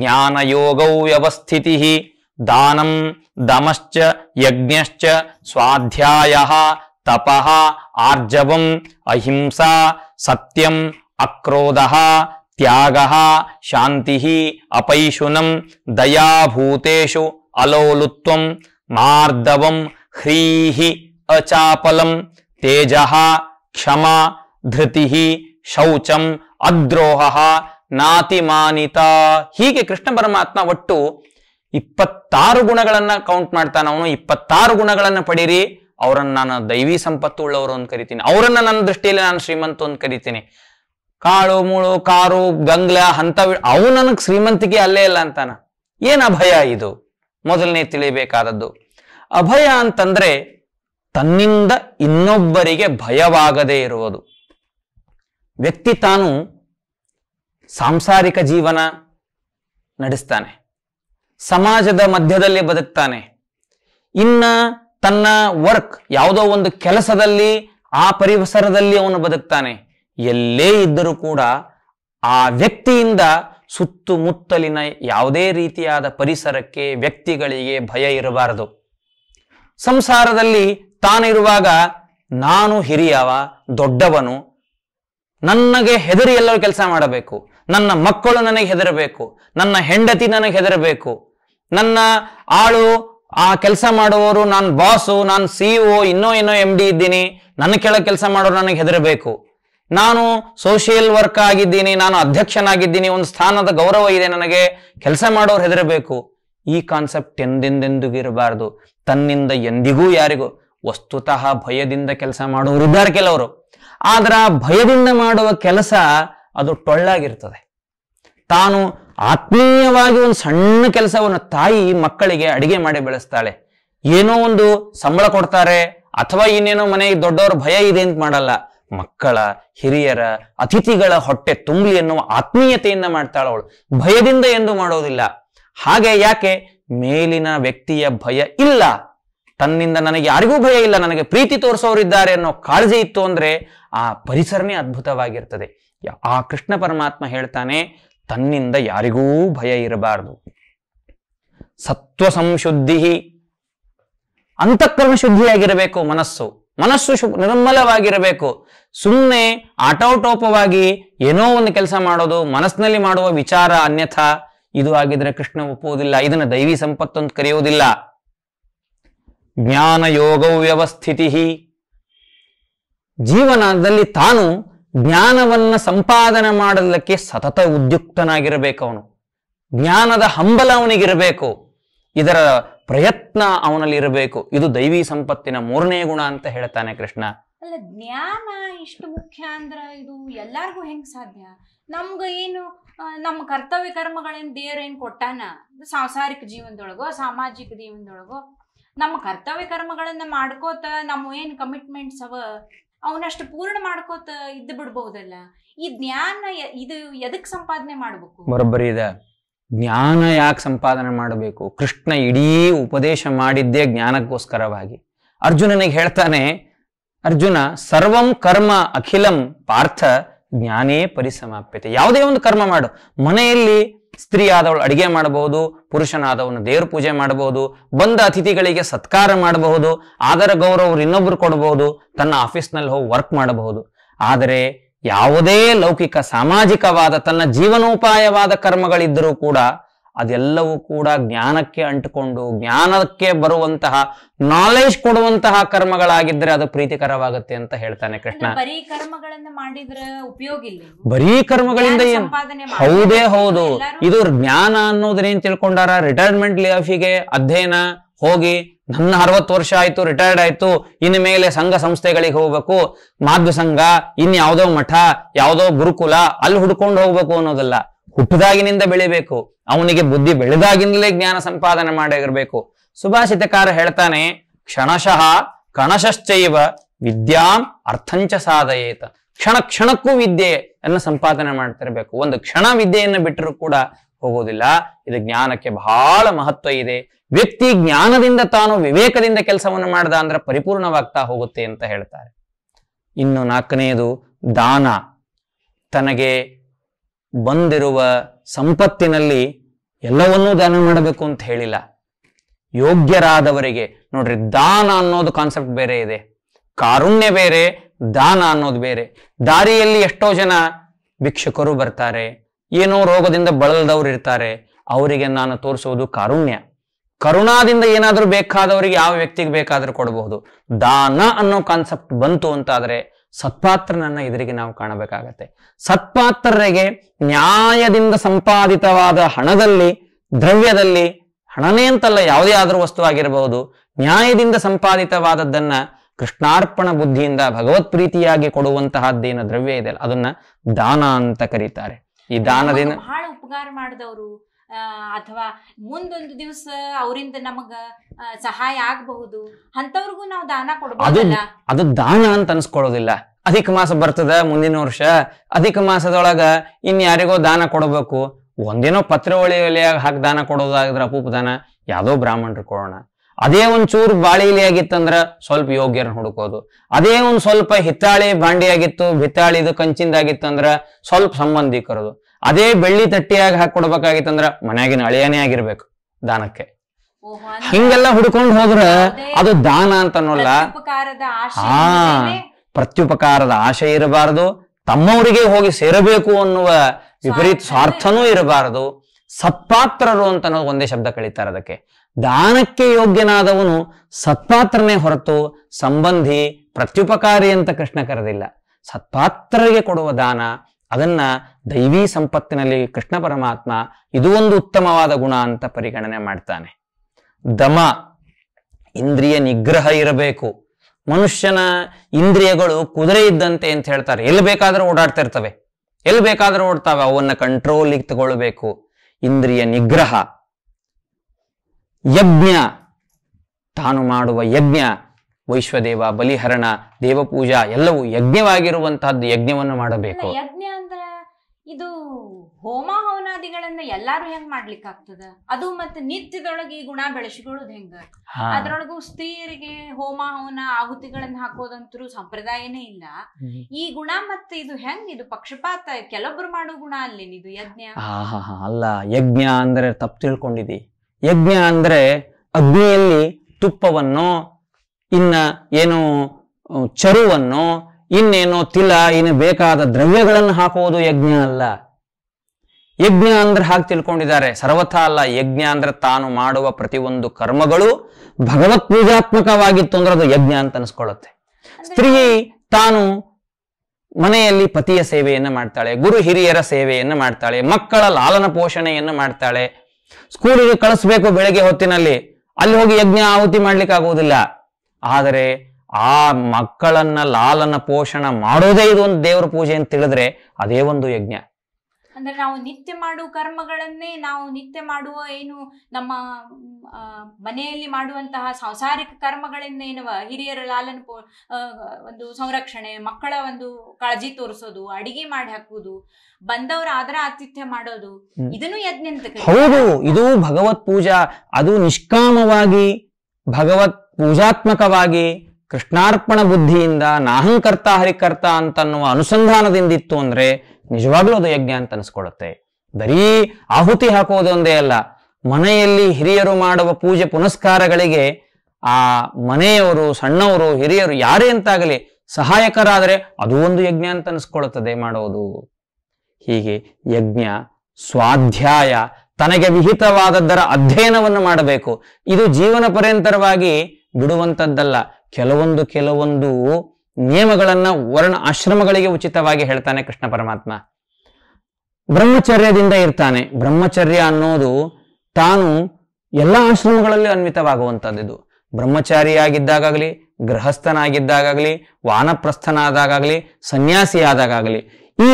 ज्ञानयोगौ व्यवस्थितिः दानम् दमश्च यज्ञश्च स्वाध्यायः तपः आर्जवम् अहिंसा सत्यम् अक्रोधः त्यागः शान्तिः अपैशुनम् दयाभूतेषु अलोलुत्वं मार्दवम् ह्रीः अचापलम् तेजः क्षमा धृतिः शौचम् अद्रोहः ನಾತಿಮಾನಿತ ಹೀಗೆ ಕೃಷ್ಣ ಪರಮಾತ್ಮ ಒಟ್ಟು ಇಪ್ಪತ್ತಾರು ಗುಣಗಳನ್ನ ಕೌಂಟ್ ಮಾಡ್ತಾನ ಅವನು ಇಪ್ಪತ್ತಾರು ಗುಣಗಳನ್ನ ಪಡೀರಿ ಅವರನ್ನು ನಾನು ದೈವಿ ಸಂಪತ್ತು ಉಳ್ಳವರು ಅಂತ ಕರಿತೀನಿ ಅವರನ್ನ ನನ್ನ ದೃಷ್ಟಿಯಲ್ಲಿ ನಾನು ಶ್ರೀಮಂತ ಅಂತ ಕರಿತೀನಿ ಕಾಳು ಮುಳು ಕಾರು ಗಂಗ್ಲ ಹಂತ ಅವು ನನಗೆ ಶ್ರೀಮಂತಿಕೆ ಅಲ್ಲೇ ಇಲ್ಲ ಅಂತಾನ ಏನು ಅಭಯ ಇದು ಮೊದಲನೇ ತಿಳಿಬೇಕಾದದ್ದು ಅಭಯ ಅಂತಂದ್ರೆ ತನ್ನಿಂದ ಇನ್ನೊಬ್ಬರಿಗೆ ಭಯವಾಗದೇ ಇರುವುದು ವ್ಯಕ್ತಿ ತಾನು ಸಾಂಸಾರಿಕ ಜೀವನ ನಡೆಸ್ತಾನೆ ಸಮಾಜದ ಮಧ್ಯದಲ್ಲಿ ಬದುಕ್ತಾನೆ ಇನ್ನ ತನ್ನ ವರ್ಕ್ ಯಾವುದೋ ಒಂದು ಕೆಲಸದಲ್ಲಿ ಆ ಪರಿಸರದಲ್ಲಿ ಅವನು ಬದುಕ್ತಾನೆ ಎಲ್ಲೇ ಇದ್ದರೂ ಕೂಡ ಆ ವ್ಯಕ್ತಿಯಿಂದ ಸುತ್ತಮುತ್ತಲಿನ ಯಾವುದೇ ರೀತಿಯಾದ ಪರಿಸರಕ್ಕೆ ವ್ಯಕ್ತಿಗಳಿಗೆ ಭಯ ಇರಬಾರದು ಸಂಸಾರದಲ್ಲಿ ತಾನಿರುವಾಗ ನಾನು ಹಿರಿಯವ ದೊಡ್ಡವನು ನನಗೆ ಹೆದರಿ ಎಲ್ಲರೂ ಕೆಲಸ ಮಾಡಬೇಕು ನನ್ನ ಮಕ್ಕಳು ನನಗೆ ಹೆದರಬೇಕು ನನ್ನ ಹೆಂಡತಿ ನನಗೆ ಹೆದರಬೇಕು ನನ್ನ ಆಳು ಆ ಕೆಲಸ ಮಾಡುವವರು ನಾನು ಬಾಸು ನಾನು ಸಿ ಒ e ಇನ್ನೋ ಏನೋ ಎಮ್ ಡಿ ಇದ್ದೀನಿ ನನ್ನ ಕೆಳಗೆ ಕೆಲಸ ಮಾಡೋರು ನನಗೆ ಹೆದರಬೇಕು ನಾನು ಸೋಷಿಯಲ್ ವರ್ಕ್ ಆಗಿದ್ದೀನಿ ನಾನು ಅಧ್ಯಕ್ಷನಾಗಿದ್ದೀನಿ ಒಂದು ಸ್ಥಾನದ ಗೌರವ ಇದೆ ನನಗೆ ಕೆಲಸ ಮಾಡೋರು ಹೆದರಬೇಕು ಈ ಕಾನ್ಸೆಪ್ಟ್ ಎಂದೆಂದೆಂದಿಗೂ ಇರಬಾರ್ದು ತನ್ನಿಂದ ಎಂದಿಗೂ ಯಾರಿಗೂ ವಸ್ತುತಃ ಭಯದಿಂದ ಕೆಲಸ ಮಾಡುವರು ಇದ್ದಾರೆ ಕೆಲವರು ಆದ್ರ ಭಯದಿಂದ ಮಾಡುವ ಕೆಲಸ ಅದು ಟೊಳ್ಳಾಗಿರ್ತದೆ ತಾನು ಆತ್ಮೀಯವಾಗಿ ಒಂದು ಸಣ್ಣ ಕೆಲಸವನ್ನು ತಾಯಿ ಮಕ್ಕಳಿಗೆ ಅಡಿಗೆ ಮಾಡಿ ಬೆಳೆಸ್ತಾಳೆ ಏನೋ ಒಂದು ಸಂಬಳ ಕೊಡ್ತಾರೆ ಅಥವಾ ಇನ್ನೇನೋ ಮನೆಗೆ ದೊಡ್ಡವ್ರ ಭಯ ಇದೆ ಅಂತ ಮಾಡಲ್ಲ ಮಕ್ಕಳ ಹಿರಿಯರ ಅತಿಥಿಗಳ ಹೊಟ್ಟೆ ತುಂಬಲಿ ಎನ್ನುವ ಆತ್ಮೀಯತೆಯಿಂದ ಮಾಡ್ತಾಳವಳು ಭಯದಿಂದ ಎಂದು ಮಾಡೋದಿಲ್ಲ ಹಾಗೆ ಯಾಕೆ ಮೇಲಿನ ವ್ಯಕ್ತಿಯ ಭಯ ಇಲ್ಲ ತನ್ನಿಂದ ನನಗೆ ಯಾರಿಗೂ ಭಯ ಇಲ್ಲ ನನಗೆ ಪ್ರೀತಿ ತೋರಿಸೋರಿದ್ದಾರೆ ಅನ್ನೋ ಕಾಳಜಿ ಇತ್ತು ಅಂದ್ರೆ ಆ ಪರಿಸರನೇ ಅದ್ಭುತವಾಗಿರ್ತದೆ ಆ ಕೃಷ್ಣ ಪರಮಾತ್ಮ ಹೇಳ್ತಾನೆ ತನ್ನಿಂದ ಯಾರಿಗೂ ಭಯ ಇರಬಾರದು ಸತ್ವ ಸಂಶುದ್ಧಿ ಅಂತಃಕರಣ ಶುದ್ಧಿಯಾಗಿರಬೇಕು ಮನಸ್ಸು ಮನಸ್ಸು ಶು ನಿರ್ಮಲವಾಗಿರಬೇಕು ಸುಮ್ಮನೆ ಆಟೋಟೋಪವಾಗಿ ಏನೋ ಒಂದು ಕೆಲಸ ಮಾಡೋದು ಮನಸ್ಸಿನಲ್ಲಿ ಮಾಡುವ ವಿಚಾರ ಅನ್ಯಥಾ ಇದು ಆಗಿದ್ರೆ ಕೃಷ್ಣ ಒಪ್ಪುವುದಿಲ್ಲ ಇದನ್ನು ದೈವಿ ಸಂಪತ್ತು ಅಂತ ಕರೆಯುವುದಿಲ್ಲ ಜ್ಞಾನ ವ್ಯವಸ್ಥಿತಿ ಜೀವನದಲ್ಲಿ ತಾನು ಜ್ಞಾನವನ್ನ ಸಂಪಾದನೆ ಮಾಡಲಿಕ್ಕೆ ಸತತ ಉದ್ಯುಕ್ತನಾಗಿರಬೇಕು ಅವನು ಜ್ಞಾನದ ಹಂಬಲ ಅವನಿಗಿರಬೇಕು ಇದರ ಪ್ರಯತ್ನ ಅವನಲ್ಲಿ ಇರಬೇಕು ಇದು ದೈವಿ ಸಂಪತ್ತಿನ ಮೂರನೇ ಗುಣ ಅಂತ ಹೇಳ್ತಾನೆ ಕೃಷ್ಣ
ಅಲ್ಲ ಜ್ಞಾನ ಇಷ್ಟು ಮುಖ್ಯ ಅಂದ್ರ ಇದು ಎಲ್ಲಾರ್ಗು ಹೆಂಗ್ ಸಾಧ್ಯ ನಮ್ಗ ಏನು ನಮ್ಮ ಕರ್ತವ್ಯ ಕರ್ಮಗಳೇನ್ ದೇವರೇನ್ ಕೊಟ್ಟಾನ ಸಾಂಸಾರಿಕ ಜೀವನದೊಳಗೋ ಸಾಮಾಜಿಕ ಜೀವನದೊಳಗೋ ನಮ್ಮ ಕರ್ತವ್ಯ ಕರ್ಮಗಳನ್ನ ಮಾಡ್ಕೋತ ನಮ್ಮ ಏನ್ ಕಮಿಟ್ಮೆಂಟ್ಸ್ ಅವ ಅವನಷ್ಟು ಪೂರ್ಣ ಮಾಡ್ಕೋತ ಇದ್ದ ಬಿಡ್ಬಹುದಲ್ಲ ಈ ಜ್ಞಾನ ಇದು ಎದಕ್ ಸಂಪಾದನೆ ಮಾಡ್ಬೇಕು
ಬರೋಬ್ಬರಿ ಇದೆ ಜ್ಞಾನ ಯಾಕೆ ಸಂಪಾದನೆ ಮಾಡಬೇಕು ಕೃಷ್ಣ ಇಡೀ ಉಪದೇಶ ಮಾಡಿದ್ದೇ ಜ್ಞಾನಕ್ಕೋಸ್ಕರವಾಗಿ ಅರ್ಜುನನಿಗೆ ಹೇಳ್ತಾನೆ ಅರ್ಜುನ ಸರ್ವಂ ಕರ್ಮ ಅಖಿಲಂ ಪಾರ್ಥ ಜ್ಞಾನೇ ಪರಿಸಮಾಪ್ಯತೆ ಯಾವುದೇ ಒಂದು ಕರ್ಮ ಮಾಡು ಮನೆಯಲ್ಲಿ ಸ್ತ್ರೀ ಆದವಳು ಅಡಿಗೆ ಮಾಡಬಹುದು ಪುರುಷನಾದವನು ದೇವ್ರ ಪೂಜೆ ಮಾಡಬಹುದು ಬಂದ ಅತಿಥಿಗಳಿಗೆ ಸತ್ಕಾರ ಮಾಡಬಹುದು ಆದರ ಗೌರವರು ಇನ್ನೊಬ್ರು ಕೊಡಬಹುದು ತನ್ನ ಆಫೀಸ್ನಲ್ಲಿ ಹೋಗಿ ವರ್ಕ್ ಮಾಡಬಹುದು ಆದರೆ ಯಾವುದೇ ಲೌಕಿಕ ಸಾಮಾಜಿಕವಾದ ತನ್ನ ಜೀವನೋಪಾಯವಾದ ಕರ್ಮಗಳಿದ್ದರೂ ಕೂಡ ಅದೆಲ್ಲವೂ ಕೂಡ ಜ್ಞಾನಕ್ಕೆ ಅಂಟಿಕೊಂಡು ಜ್ಞಾನಕ್ಕೆ ಬರುವಂತಹ ನಾಲೆಜ್ ಕೊಡುವಂತಹ ಕರ್ಮಗಳಾಗಿದ್ರೆ ಅದು ಪ್ರೀತಿಕರವಾಗುತ್ತೆ ಅಂತ ಹೇಳ್ತಾನೆ ಕೃಷ್ಣ
ಬರೀ ಕರ್ಮಗಳನ್ನು ಮಾಡಿದ್ರೆ ಉಪಯೋಗ ಇಲ್ಲ
ಬರೀ ಕರ್ಮಗಳಿಂದ ಏನು
ಹೌದೇ ಹೌದು ಇದು
ಜ್ಞಾನ ಅನ್ನೋದನ್ನೇನ್ ತಿಳ್ಕೊಂಡಾರ ರಿಟೈರ್ಮೆಂಟ್ ಲೈಫಿಗೆ ಅಧ್ಯಯನ ಹೋಗಿ ನನ್ನ ಅರವತ್ತು ವರ್ಷ ಆಯ್ತು ರಿಟೈರ್ಡ್ ಆಯ್ತು ಇನ್ನು ಮೇಲೆ ಸಂಘ ಸಂಸ್ಥೆಗಳಿಗೆ ಹೋಗ್ಬೇಕು ಮಾಧ್ಯ ಸಂಘ ಇನ್ ಯಾವ್ದೋ ಮಠ ಯಾವ್ದೋ ಗುರುಕುಲ ಅಲ್ಲಿ ಹುಡ್ಕೊಂಡು ಹೋಗ್ಬೇಕು ಅನ್ನೋದಲ್ಲ ಹುಟ್ಟದಾಗಿನಿಂದ ಬೆಳಿಬೇಕು ಅವನಿಗೆ ಬುದ್ಧಿ ಬೆಳೆದಾಗಿಂದಲೇ ಜ್ಞಾನ ಸಂಪಾದನೆ ಮಾಡಿರಬೇಕು ಸುಭಾಷಿತಕಾರ ಹೇಳ್ತಾನೆ ಕ್ಷಣಶಃ ಕಣಶಶ್ಚೈವ ವಿದ್ಯಾಂ ಅರ್ಥಂಚ ಸಾಧಯೇತ ಕ್ಷಣ ಕ್ಷಣಕ್ಕೂ ವಿದ್ಯೆಯನ್ನು ಸಂಪಾದನೆ ಮಾಡ್ತಿರ್ಬೇಕು ಒಂದು ಕ್ಷಣ ವಿದ್ಯೆಯನ್ನು ಬಿಟ್ಟರೂ ಕೂಡ ಹೋಗೋದಿಲ್ಲ ಇದು ಜ್ಞಾನಕ್ಕೆ ಬಹಳ ಮಹತ್ವ ಇದೆ ವ್ಯಕ್ತಿ ಜ್ಞಾನದಿಂದ ತಾನು ವಿವೇಕದಿಂದ ಕೆಲಸವನ್ನು ಮಾಡ್ದ ಅಂದ್ರೆ ಪರಿಪೂರ್ಣವಾಗ್ತಾ ಹೋಗುತ್ತೆ ಅಂತ ಹೇಳ್ತಾರೆ ಇನ್ನು ನಾಲ್ಕನೆಯದು ದಾನ ತನಗೆ ಬಂದಿರುವ ಸಂಪತ್ತಿನಲ್ಲಿ ಎಲ್ಲವನ್ನೂ ದಾನ ಮಾಡಬೇಕು ಅಂತ ಹೇಳಿಲ್ಲ ಯೋಗ್ಯರಾದವರಿಗೆ ನೋಡ್ರಿ ದಾನ ಅನ್ನೋದು ಕಾನ್ಸೆಪ್ಟ್ ಬೇರೆ ಇದೆ ಕಾರುಣ್ಯ ಬೇರೆ ದಾನ ಅನ್ನೋದು ಬೇರೆ ದಾರಿಯಲ್ಲಿ ಎಷ್ಟೋ ಜನ ಭಿಕ್ಷಕರು ಬರ್ತಾರೆ ಏನೋ ರೋಗದಿಂದ ಬಳಲದವ್ರು ಇರ್ತಾರೆ ಅವರಿಗೆ ನಾನು ತೋರಿಸೋದು ಕಾರುಣ್ಯ
ಕರುಣಾದಿಂದ ಏನಾದರೂ ಬೇಕಾದವರಿಗೆ ಯಾವ
ವ್ಯಕ್ತಿಗೆ ಬೇಕಾದರೂ ಕೊಡಬಹುದು ದಾನ ಅನ್ನೋ ಕಾನ್ಸೆಪ್ಟ್ ಬಂತು ಅಂತಾದರೆ ಸತ್ಪಾತ್ರನನ್ನ ಎದುರಿಗೆ ನಾವು ಕಾಣಬೇಕಾಗತ್ತೆ ಸತ್ಪಾತ್ರರಿಗೆ ನ್ಯಾಯದಿಂದ ಸಂಪಾದಿತವಾದ ಹಣದಲ್ಲಿ ದ್ರವ್ಯದಲ್ಲಿ ಹಣನೇ ಅಂತಲ್ಲ ಯಾವುದೇ ಆದರೂ ವಸ್ತು ಆಗಿರಬಹುದು ನ್ಯಾಯದಿಂದ ಸಂಪಾದಿತವಾದದ್ದನ್ನ ಕೃಷ್ಣಾರ್ಪಣ ಬುದ್ಧಿಯಿಂದ ಭಗವತ್ ಪ್ರೀತಿಯಾಗಿ ಕೊಡುವಂತಹದ್ದೇನ ದ್ರವ್ಯ ಇದೆ ಅದನ್ನ ದಾನ ಅಂತ ಕರೀತಾರೆ ಈ ದಾನದಿಂದ
ಬಹಳ ಉಪಕಾರ ಮಾಡಿದವರು ಅಥವಾ ಮುಂದೊಂದು ದಿವಸ ಅವರಿಂದ ನಮಗ ಸಹಾಯ ಆಗಬಹುದು ಅಂತವ್ರಿಗೂ ನಾವು ದಾನ ಕೊಡಬಹುದು
ಅದು ದಾನ ಅಂತ ಅನ್ಸ್ಕೊಳ್ಳೋದಿಲ್ಲ ಅಧಿಕ ಮಾಸ ಬರ್ತದ ಮುಂದಿನ ವರ್ಷ ಅಧಿಕ ಮಾಸದೊಳಗ ಇನ್ ಯಾರಿಗೋ ದಾನ ಕೊಡಬೇಕು ಒಂದೇನೋ ಪತ್ರ ಹಾಕಿ ದಾನ ಕೊಡೋದಾಗಿದ್ರೆ ಅಪೂಪ ದಾನ ಯಾವ್ದೋ ಬ್ರಾಹ್ಮಣರು ಕೊಡೋಣ ಅದೇ ಒಂಚೂರು ಬಾಳಿಲಿ ಆಗಿತ್ತಂದ್ರ ಸ್ವಲ್ಪ ಯೋಗ್ಯರನ್ನ ಹುಡುಕೋದು ಅದೇ ಒಂದ್ ಸ್ವಲ್ಪ ಹಿತ್ತಾಳಿ ಬಾಂಡಿ ಆಗಿತ್ತು ಕಂಚಿಂದ ಆಗಿತ್ತಂದ್ರ ಸ್ವಲ್ಪ ಸಂಬಂಧಿಕರದು ಅದೇ ಬೆಳ್ಳಿ ತಟ್ಟಿಯಾಗಿ ಹಾಕೊಡ್ಬೇಕಾಗಿತ್ತಂದ್ರ ಮನ್ಯಾಗಿನ ಅಳಿಯನೇ ಆಗಿರ್ಬೇಕು ದಾನಕ್ಕೆ ಹಿಂಗೆಲ್ಲ ಹುಡ್ಕೊಂಡು ಹೋದ್ರ ಅದು ದಾನ ಅಂತ ಹಾ ಪ್ರತ್ಯುಪಕಾರದ ಆಶೆ ಇರಬಾರದು ತಮ್ಮವರಿಗೆ ಹೋಗಿ ಸೇರಬೇಕು ಅನ್ನುವ ವಿಪರೀತ ಸ್ವಾರ್ಥನೂ ಇರಬಾರದು ಸತ್ಪಾತ್ರರು ಅಂತ ಒಂದೇ ಶಬ್ದ ಕಳೀತಾರೆ ಅದಕ್ಕೆ ದಾನಕ್ಕೆ ಯೋಗ್ಯನಾದವನು ಸತ್ಪಾತ್ರನೇ ಹೊರತು ಸಂಬಂಧಿ ಪ್ರತ್ಯುಪಕಾರಿ ಅಂತ ಕೃಷ್ಣ ಕರೆದಿಲ್ಲ ಸತ್ಪಾತ್ರರಿಗೆ ಕೊಡುವ ದಾನ ಅದನ್ನ ದೈವಿ ಸಂಪತ್ತಿನಲ್ಲಿ ಕೃಷ್ಣ ಪರಮಾತ್ಮ ಇದು ಒಂದು ಉತ್ತಮವಾದ ಗುಣ ಅಂತ ಪರಿಗಣನೆ ಮಾಡ್ತಾನೆ ದಮ ಇಂದ್ರಿಯ ನಿಗ್ರಹ ಇರಬೇಕು ಮನುಷ್ಯನ ಇಂದ್ರಿಯಗಳು ಕುದುರೆ ಇದ್ದಂತೆ ಅಂತ ಹೇಳ್ತಾರೆ ಎಲ್ಲಿ ಬೇಕಾದರೂ ಓಡಾಡ್ತಾ ಇರ್ತವೆ ಎಲ್ಲಿ ಬೇಕಾದರೂ ಓಡ್ತಾವೆ ಅವನ್ನ ಕಂಟ್ರೋಲಿಗೆ ತಗೊಳ್ಬೇಕು ಇಂದ್ರಿಯ ನಿಗ್ರಹ ಯಜ್ಞ ತಾನು ಮಾಡುವ ಯಜ್ಞ ವೈಶ್ವದೇವ ಬಲಿಹರಣ ದೇವಪೂಜಾ ಎಲ್ಲವೂ ಯಜ್ಞವಾಗಿರುವಂತಹದ್ದು ಯಜ್ಞವನ್ನು ಮಾಡಬೇಕು
ಯಜ್ಞ ಅಂದ್ರ ಇದು ಹೋಮ ಹವನಾದಿಗಳನ್ನ ಎಲ್ಲಾರು ಹೆಂಗ್ ಮಾಡ್ಲಿಕ್ಕೆ ಆಗ್ತದ ಅದು ಮತ್ತೆ ನಿತ್ಯದೊಳಗೆ ಈ ಗುಣ ಬೆಳೆಸಿಕೊಳ್ಳೋದು ಹೆಂಗ ಅದ್ರೊಳಗು ಸ್ತ್ರೀಯರಿಗೆ ಹೋಮ ಹವನ ಆಹುತಿಗಳನ್ನ ಹಾಕೋದಂತರೂ ಸಂಪ್ರದಾಯನೇ ಇಲ್ಲ ಈ ಗುಣ ಮತ್ತೆ ಇದು ಹೆಂಗ್ ಇದು ಪಕ್ಷಪಾತ ಕೆಲವೊಬ್ರು ಮಾಡೋ ಗುಣ ಇದು ಯಜ್ಞ
ಅಲ್ಲ ಯಜ್ಞ ಅಂದ್ರೆ ತಪ್ಪು ತಿಳ್ಕೊಂಡಿದಿ ಯಜ್ಞ ಅಂದ್ರೆ ಅಗ್ನಿಯಲ್ಲಿ ತುಪ್ಪವನ್ನು ಇನ್ನ ಏನು ಚರುವನ್ನು ಇನ್ನೇನೋ ತಿಲ ಇನ್ನು ಬೇಕಾದ ದ್ರವ್ಯಗಳನ್ನು ಹಾಕುವುದು ಯಜ್ಞ ಅಲ್ಲ ಯಜ್ಞ ಅಂದ್ರೆ ಹಾಗೆ ತಿಳ್ಕೊಂಡಿದ್ದಾರೆ ಸರ್ವಥ ಅಲ್ಲ ಯಜ್ಞ ಅಂದ್ರೆ ತಾನು ಮಾಡುವ ಪ್ರತಿಯೊಂದು ಕರ್ಮಗಳು ಭಗವತ್ ಪೂಜಾತ್ಮಕವಾಗಿ ಅಂದ್ರೆ ಅದು ಯಜ್ಞ ಅಂತ ಅನಿಸ್ಕೊಳ್ಳುತ್ತೆ ಸ್ತ್ರೀ ತಾನು ಮನೆಯಲ್ಲಿ ಪತಿಯ ಸೇವೆಯನ್ನು ಮಾಡ್ತಾಳೆ ಗುರು ಹಿರಿಯರ ಸೇವೆಯನ್ನು ಮಾಡ್ತಾಳೆ ಮಕ್ಕಳ ಲಾಲನ ಪೋಷಣೆಯನ್ನು ಮಾಡ್ತಾಳೆ ಸ್ಕೂಲಿಗೆ ಕಳಿಸ್ಬೇಕು ಬೆಳಗ್ಗೆ ಹೊತ್ತಿನಲ್ಲಿ ಅಲ್ಲಿ ಹೋಗಿ ಯಜ್ಞ ಆಹುತಿ ಮಾಡ್ಲಿಕ್ಕೆ ಆಗುವುದಿಲ್ಲ ಆದರೆ ಆ ಮಕ್ಕಳನ್ನ ಲಾಲನ ಪೋಷಣ ಮಾಡೋದೇ ಇದು ಒಂದು ದೇವರ ಪೂಜೆ ಅಂತ ತಿಳಿದ್ರೆ ಅದೇ ಒಂದು ಯಜ್ಞ
ಅಂದ್ರೆ ನಾವು ನಿತ್ಯ ಮಾಡುವ ಕರ್ಮಗಳನ್ನೇ ನಾವು ನಿತ್ಯ ಮಾಡುವ ಏನು ನಮ್ಮ ಮನೆಯಲ್ಲಿ ಮಾಡುವಂತಹ ಸಾಂಸಾರಿಕ ಕರ್ಮಗಳನ್ನೇನು ಹಿರಿಯರ ಲಾಲನ ಒಂದು ಸಂರಕ್ಷಣೆ ಮಕ್ಕಳ ಒಂದು ಕಾಳಜಿ ತೋರಿಸೋದು ಅಡಿಗೆ ಮಾಡಿ ಹಾಕುವುದು ಬಂದವರ ಆದ್ರ ಆತಿಥ್ಯ ಮಾಡೋದು ಇದನ್ನು ಯಜ್ಞ ಹೌದು
ಇದು ಭಗವತ್ ಪೂಜಾ ಅದು ನಿಷ್ಕಾಮವಾಗಿ ಭಗವತ್ ಪೂಜಾತ್ಮಕವಾಗಿ ಕೃಷ್ಣಾರ್ಪಣ ಬುದ್ಧಿಯಿಂದ ನಾಹಂಕರ್ತ ಹರಿಕರ್ತ ಅಂತನ್ನುವ ಅನುಸಂಧಾನದಿಂದಿತ್ತು ಅಂದ್ರೆ ನಿಜವಾಗ್ಲೂ ಅದು ಯಜ್ಞ ಅಂತ ಅನಿಸ್ಕೊಡುತ್ತೆ ಬರೀ ಆಹುತಿ ಹಾಕುವುದೊಂದೇ ಅಲ್ಲ ಮನೆಯಲ್ಲಿ ಹಿರಿಯರು ಮಾಡುವ ಪೂಜೆ ಪುನಸ್ಕಾರಗಳಿಗೆ ಆ ಮನೆಯವರು ಸಣ್ಣವರು ಹಿರಿಯರು ಯಾರೇ ಅಂತಾಗಲಿ ಸಹಾಯಕರಾದರೆ ಅದು ಒಂದು ಯಜ್ಞ ಅಂತ ಅನಿಸ್ಕೊಳ್ಳುತ್ತದೆ ಮಾಡೋದು ಹೀಗೆ ಯಜ್ಞ ಸ್ವಾಧ್ಯಾಯ ತನಗೆ ವಿಹಿತವಾದದ್ದರ ಅಧ್ಯಯನವನ್ನು ಮಾಡಬೇಕು ಇದು ಜೀವನ ಪರ್ಯಂತರವಾಗಿ ಬಿಡುವಂಥದ್ದಲ್ಲ ಕೆಲವೊಂದು ಕೆಲವೊಂದು ನಿಯಮಗಳನ್ನ ವರ್ಣ ಆಶ್ರಮಗಳಿಗೆ ಉಚಿತವಾಗಿ ಹೇಳ್ತಾನೆ ಕೃಷ್ಣ ಪರಮಾತ್ಮ ಬ್ರಹ್ಮಚರ್ಯದಿಂದ ಇರ್ತಾನೆ ಬ್ರಹ್ಮಚರ್ಯ ಅನ್ನೋದು ತಾನು ಎಲ್ಲ ಆಶ್ರಮಗಳಲ್ಲಿ ಅನ್ವಿತವಾಗುವಂಥದ್ದು ಬ್ರಹ್ಮಚಾರಿಯಾಗಿದ್ದಾಗಲಿ ಗೃಹಸ್ಥನಾಗಿದ್ದಾಗಲಿ ವಾನಪ್ರಸ್ಥನಾದಾಗಲಿ ಸನ್ಯಾಸಿಯಾದಾಗಲಿ ಈ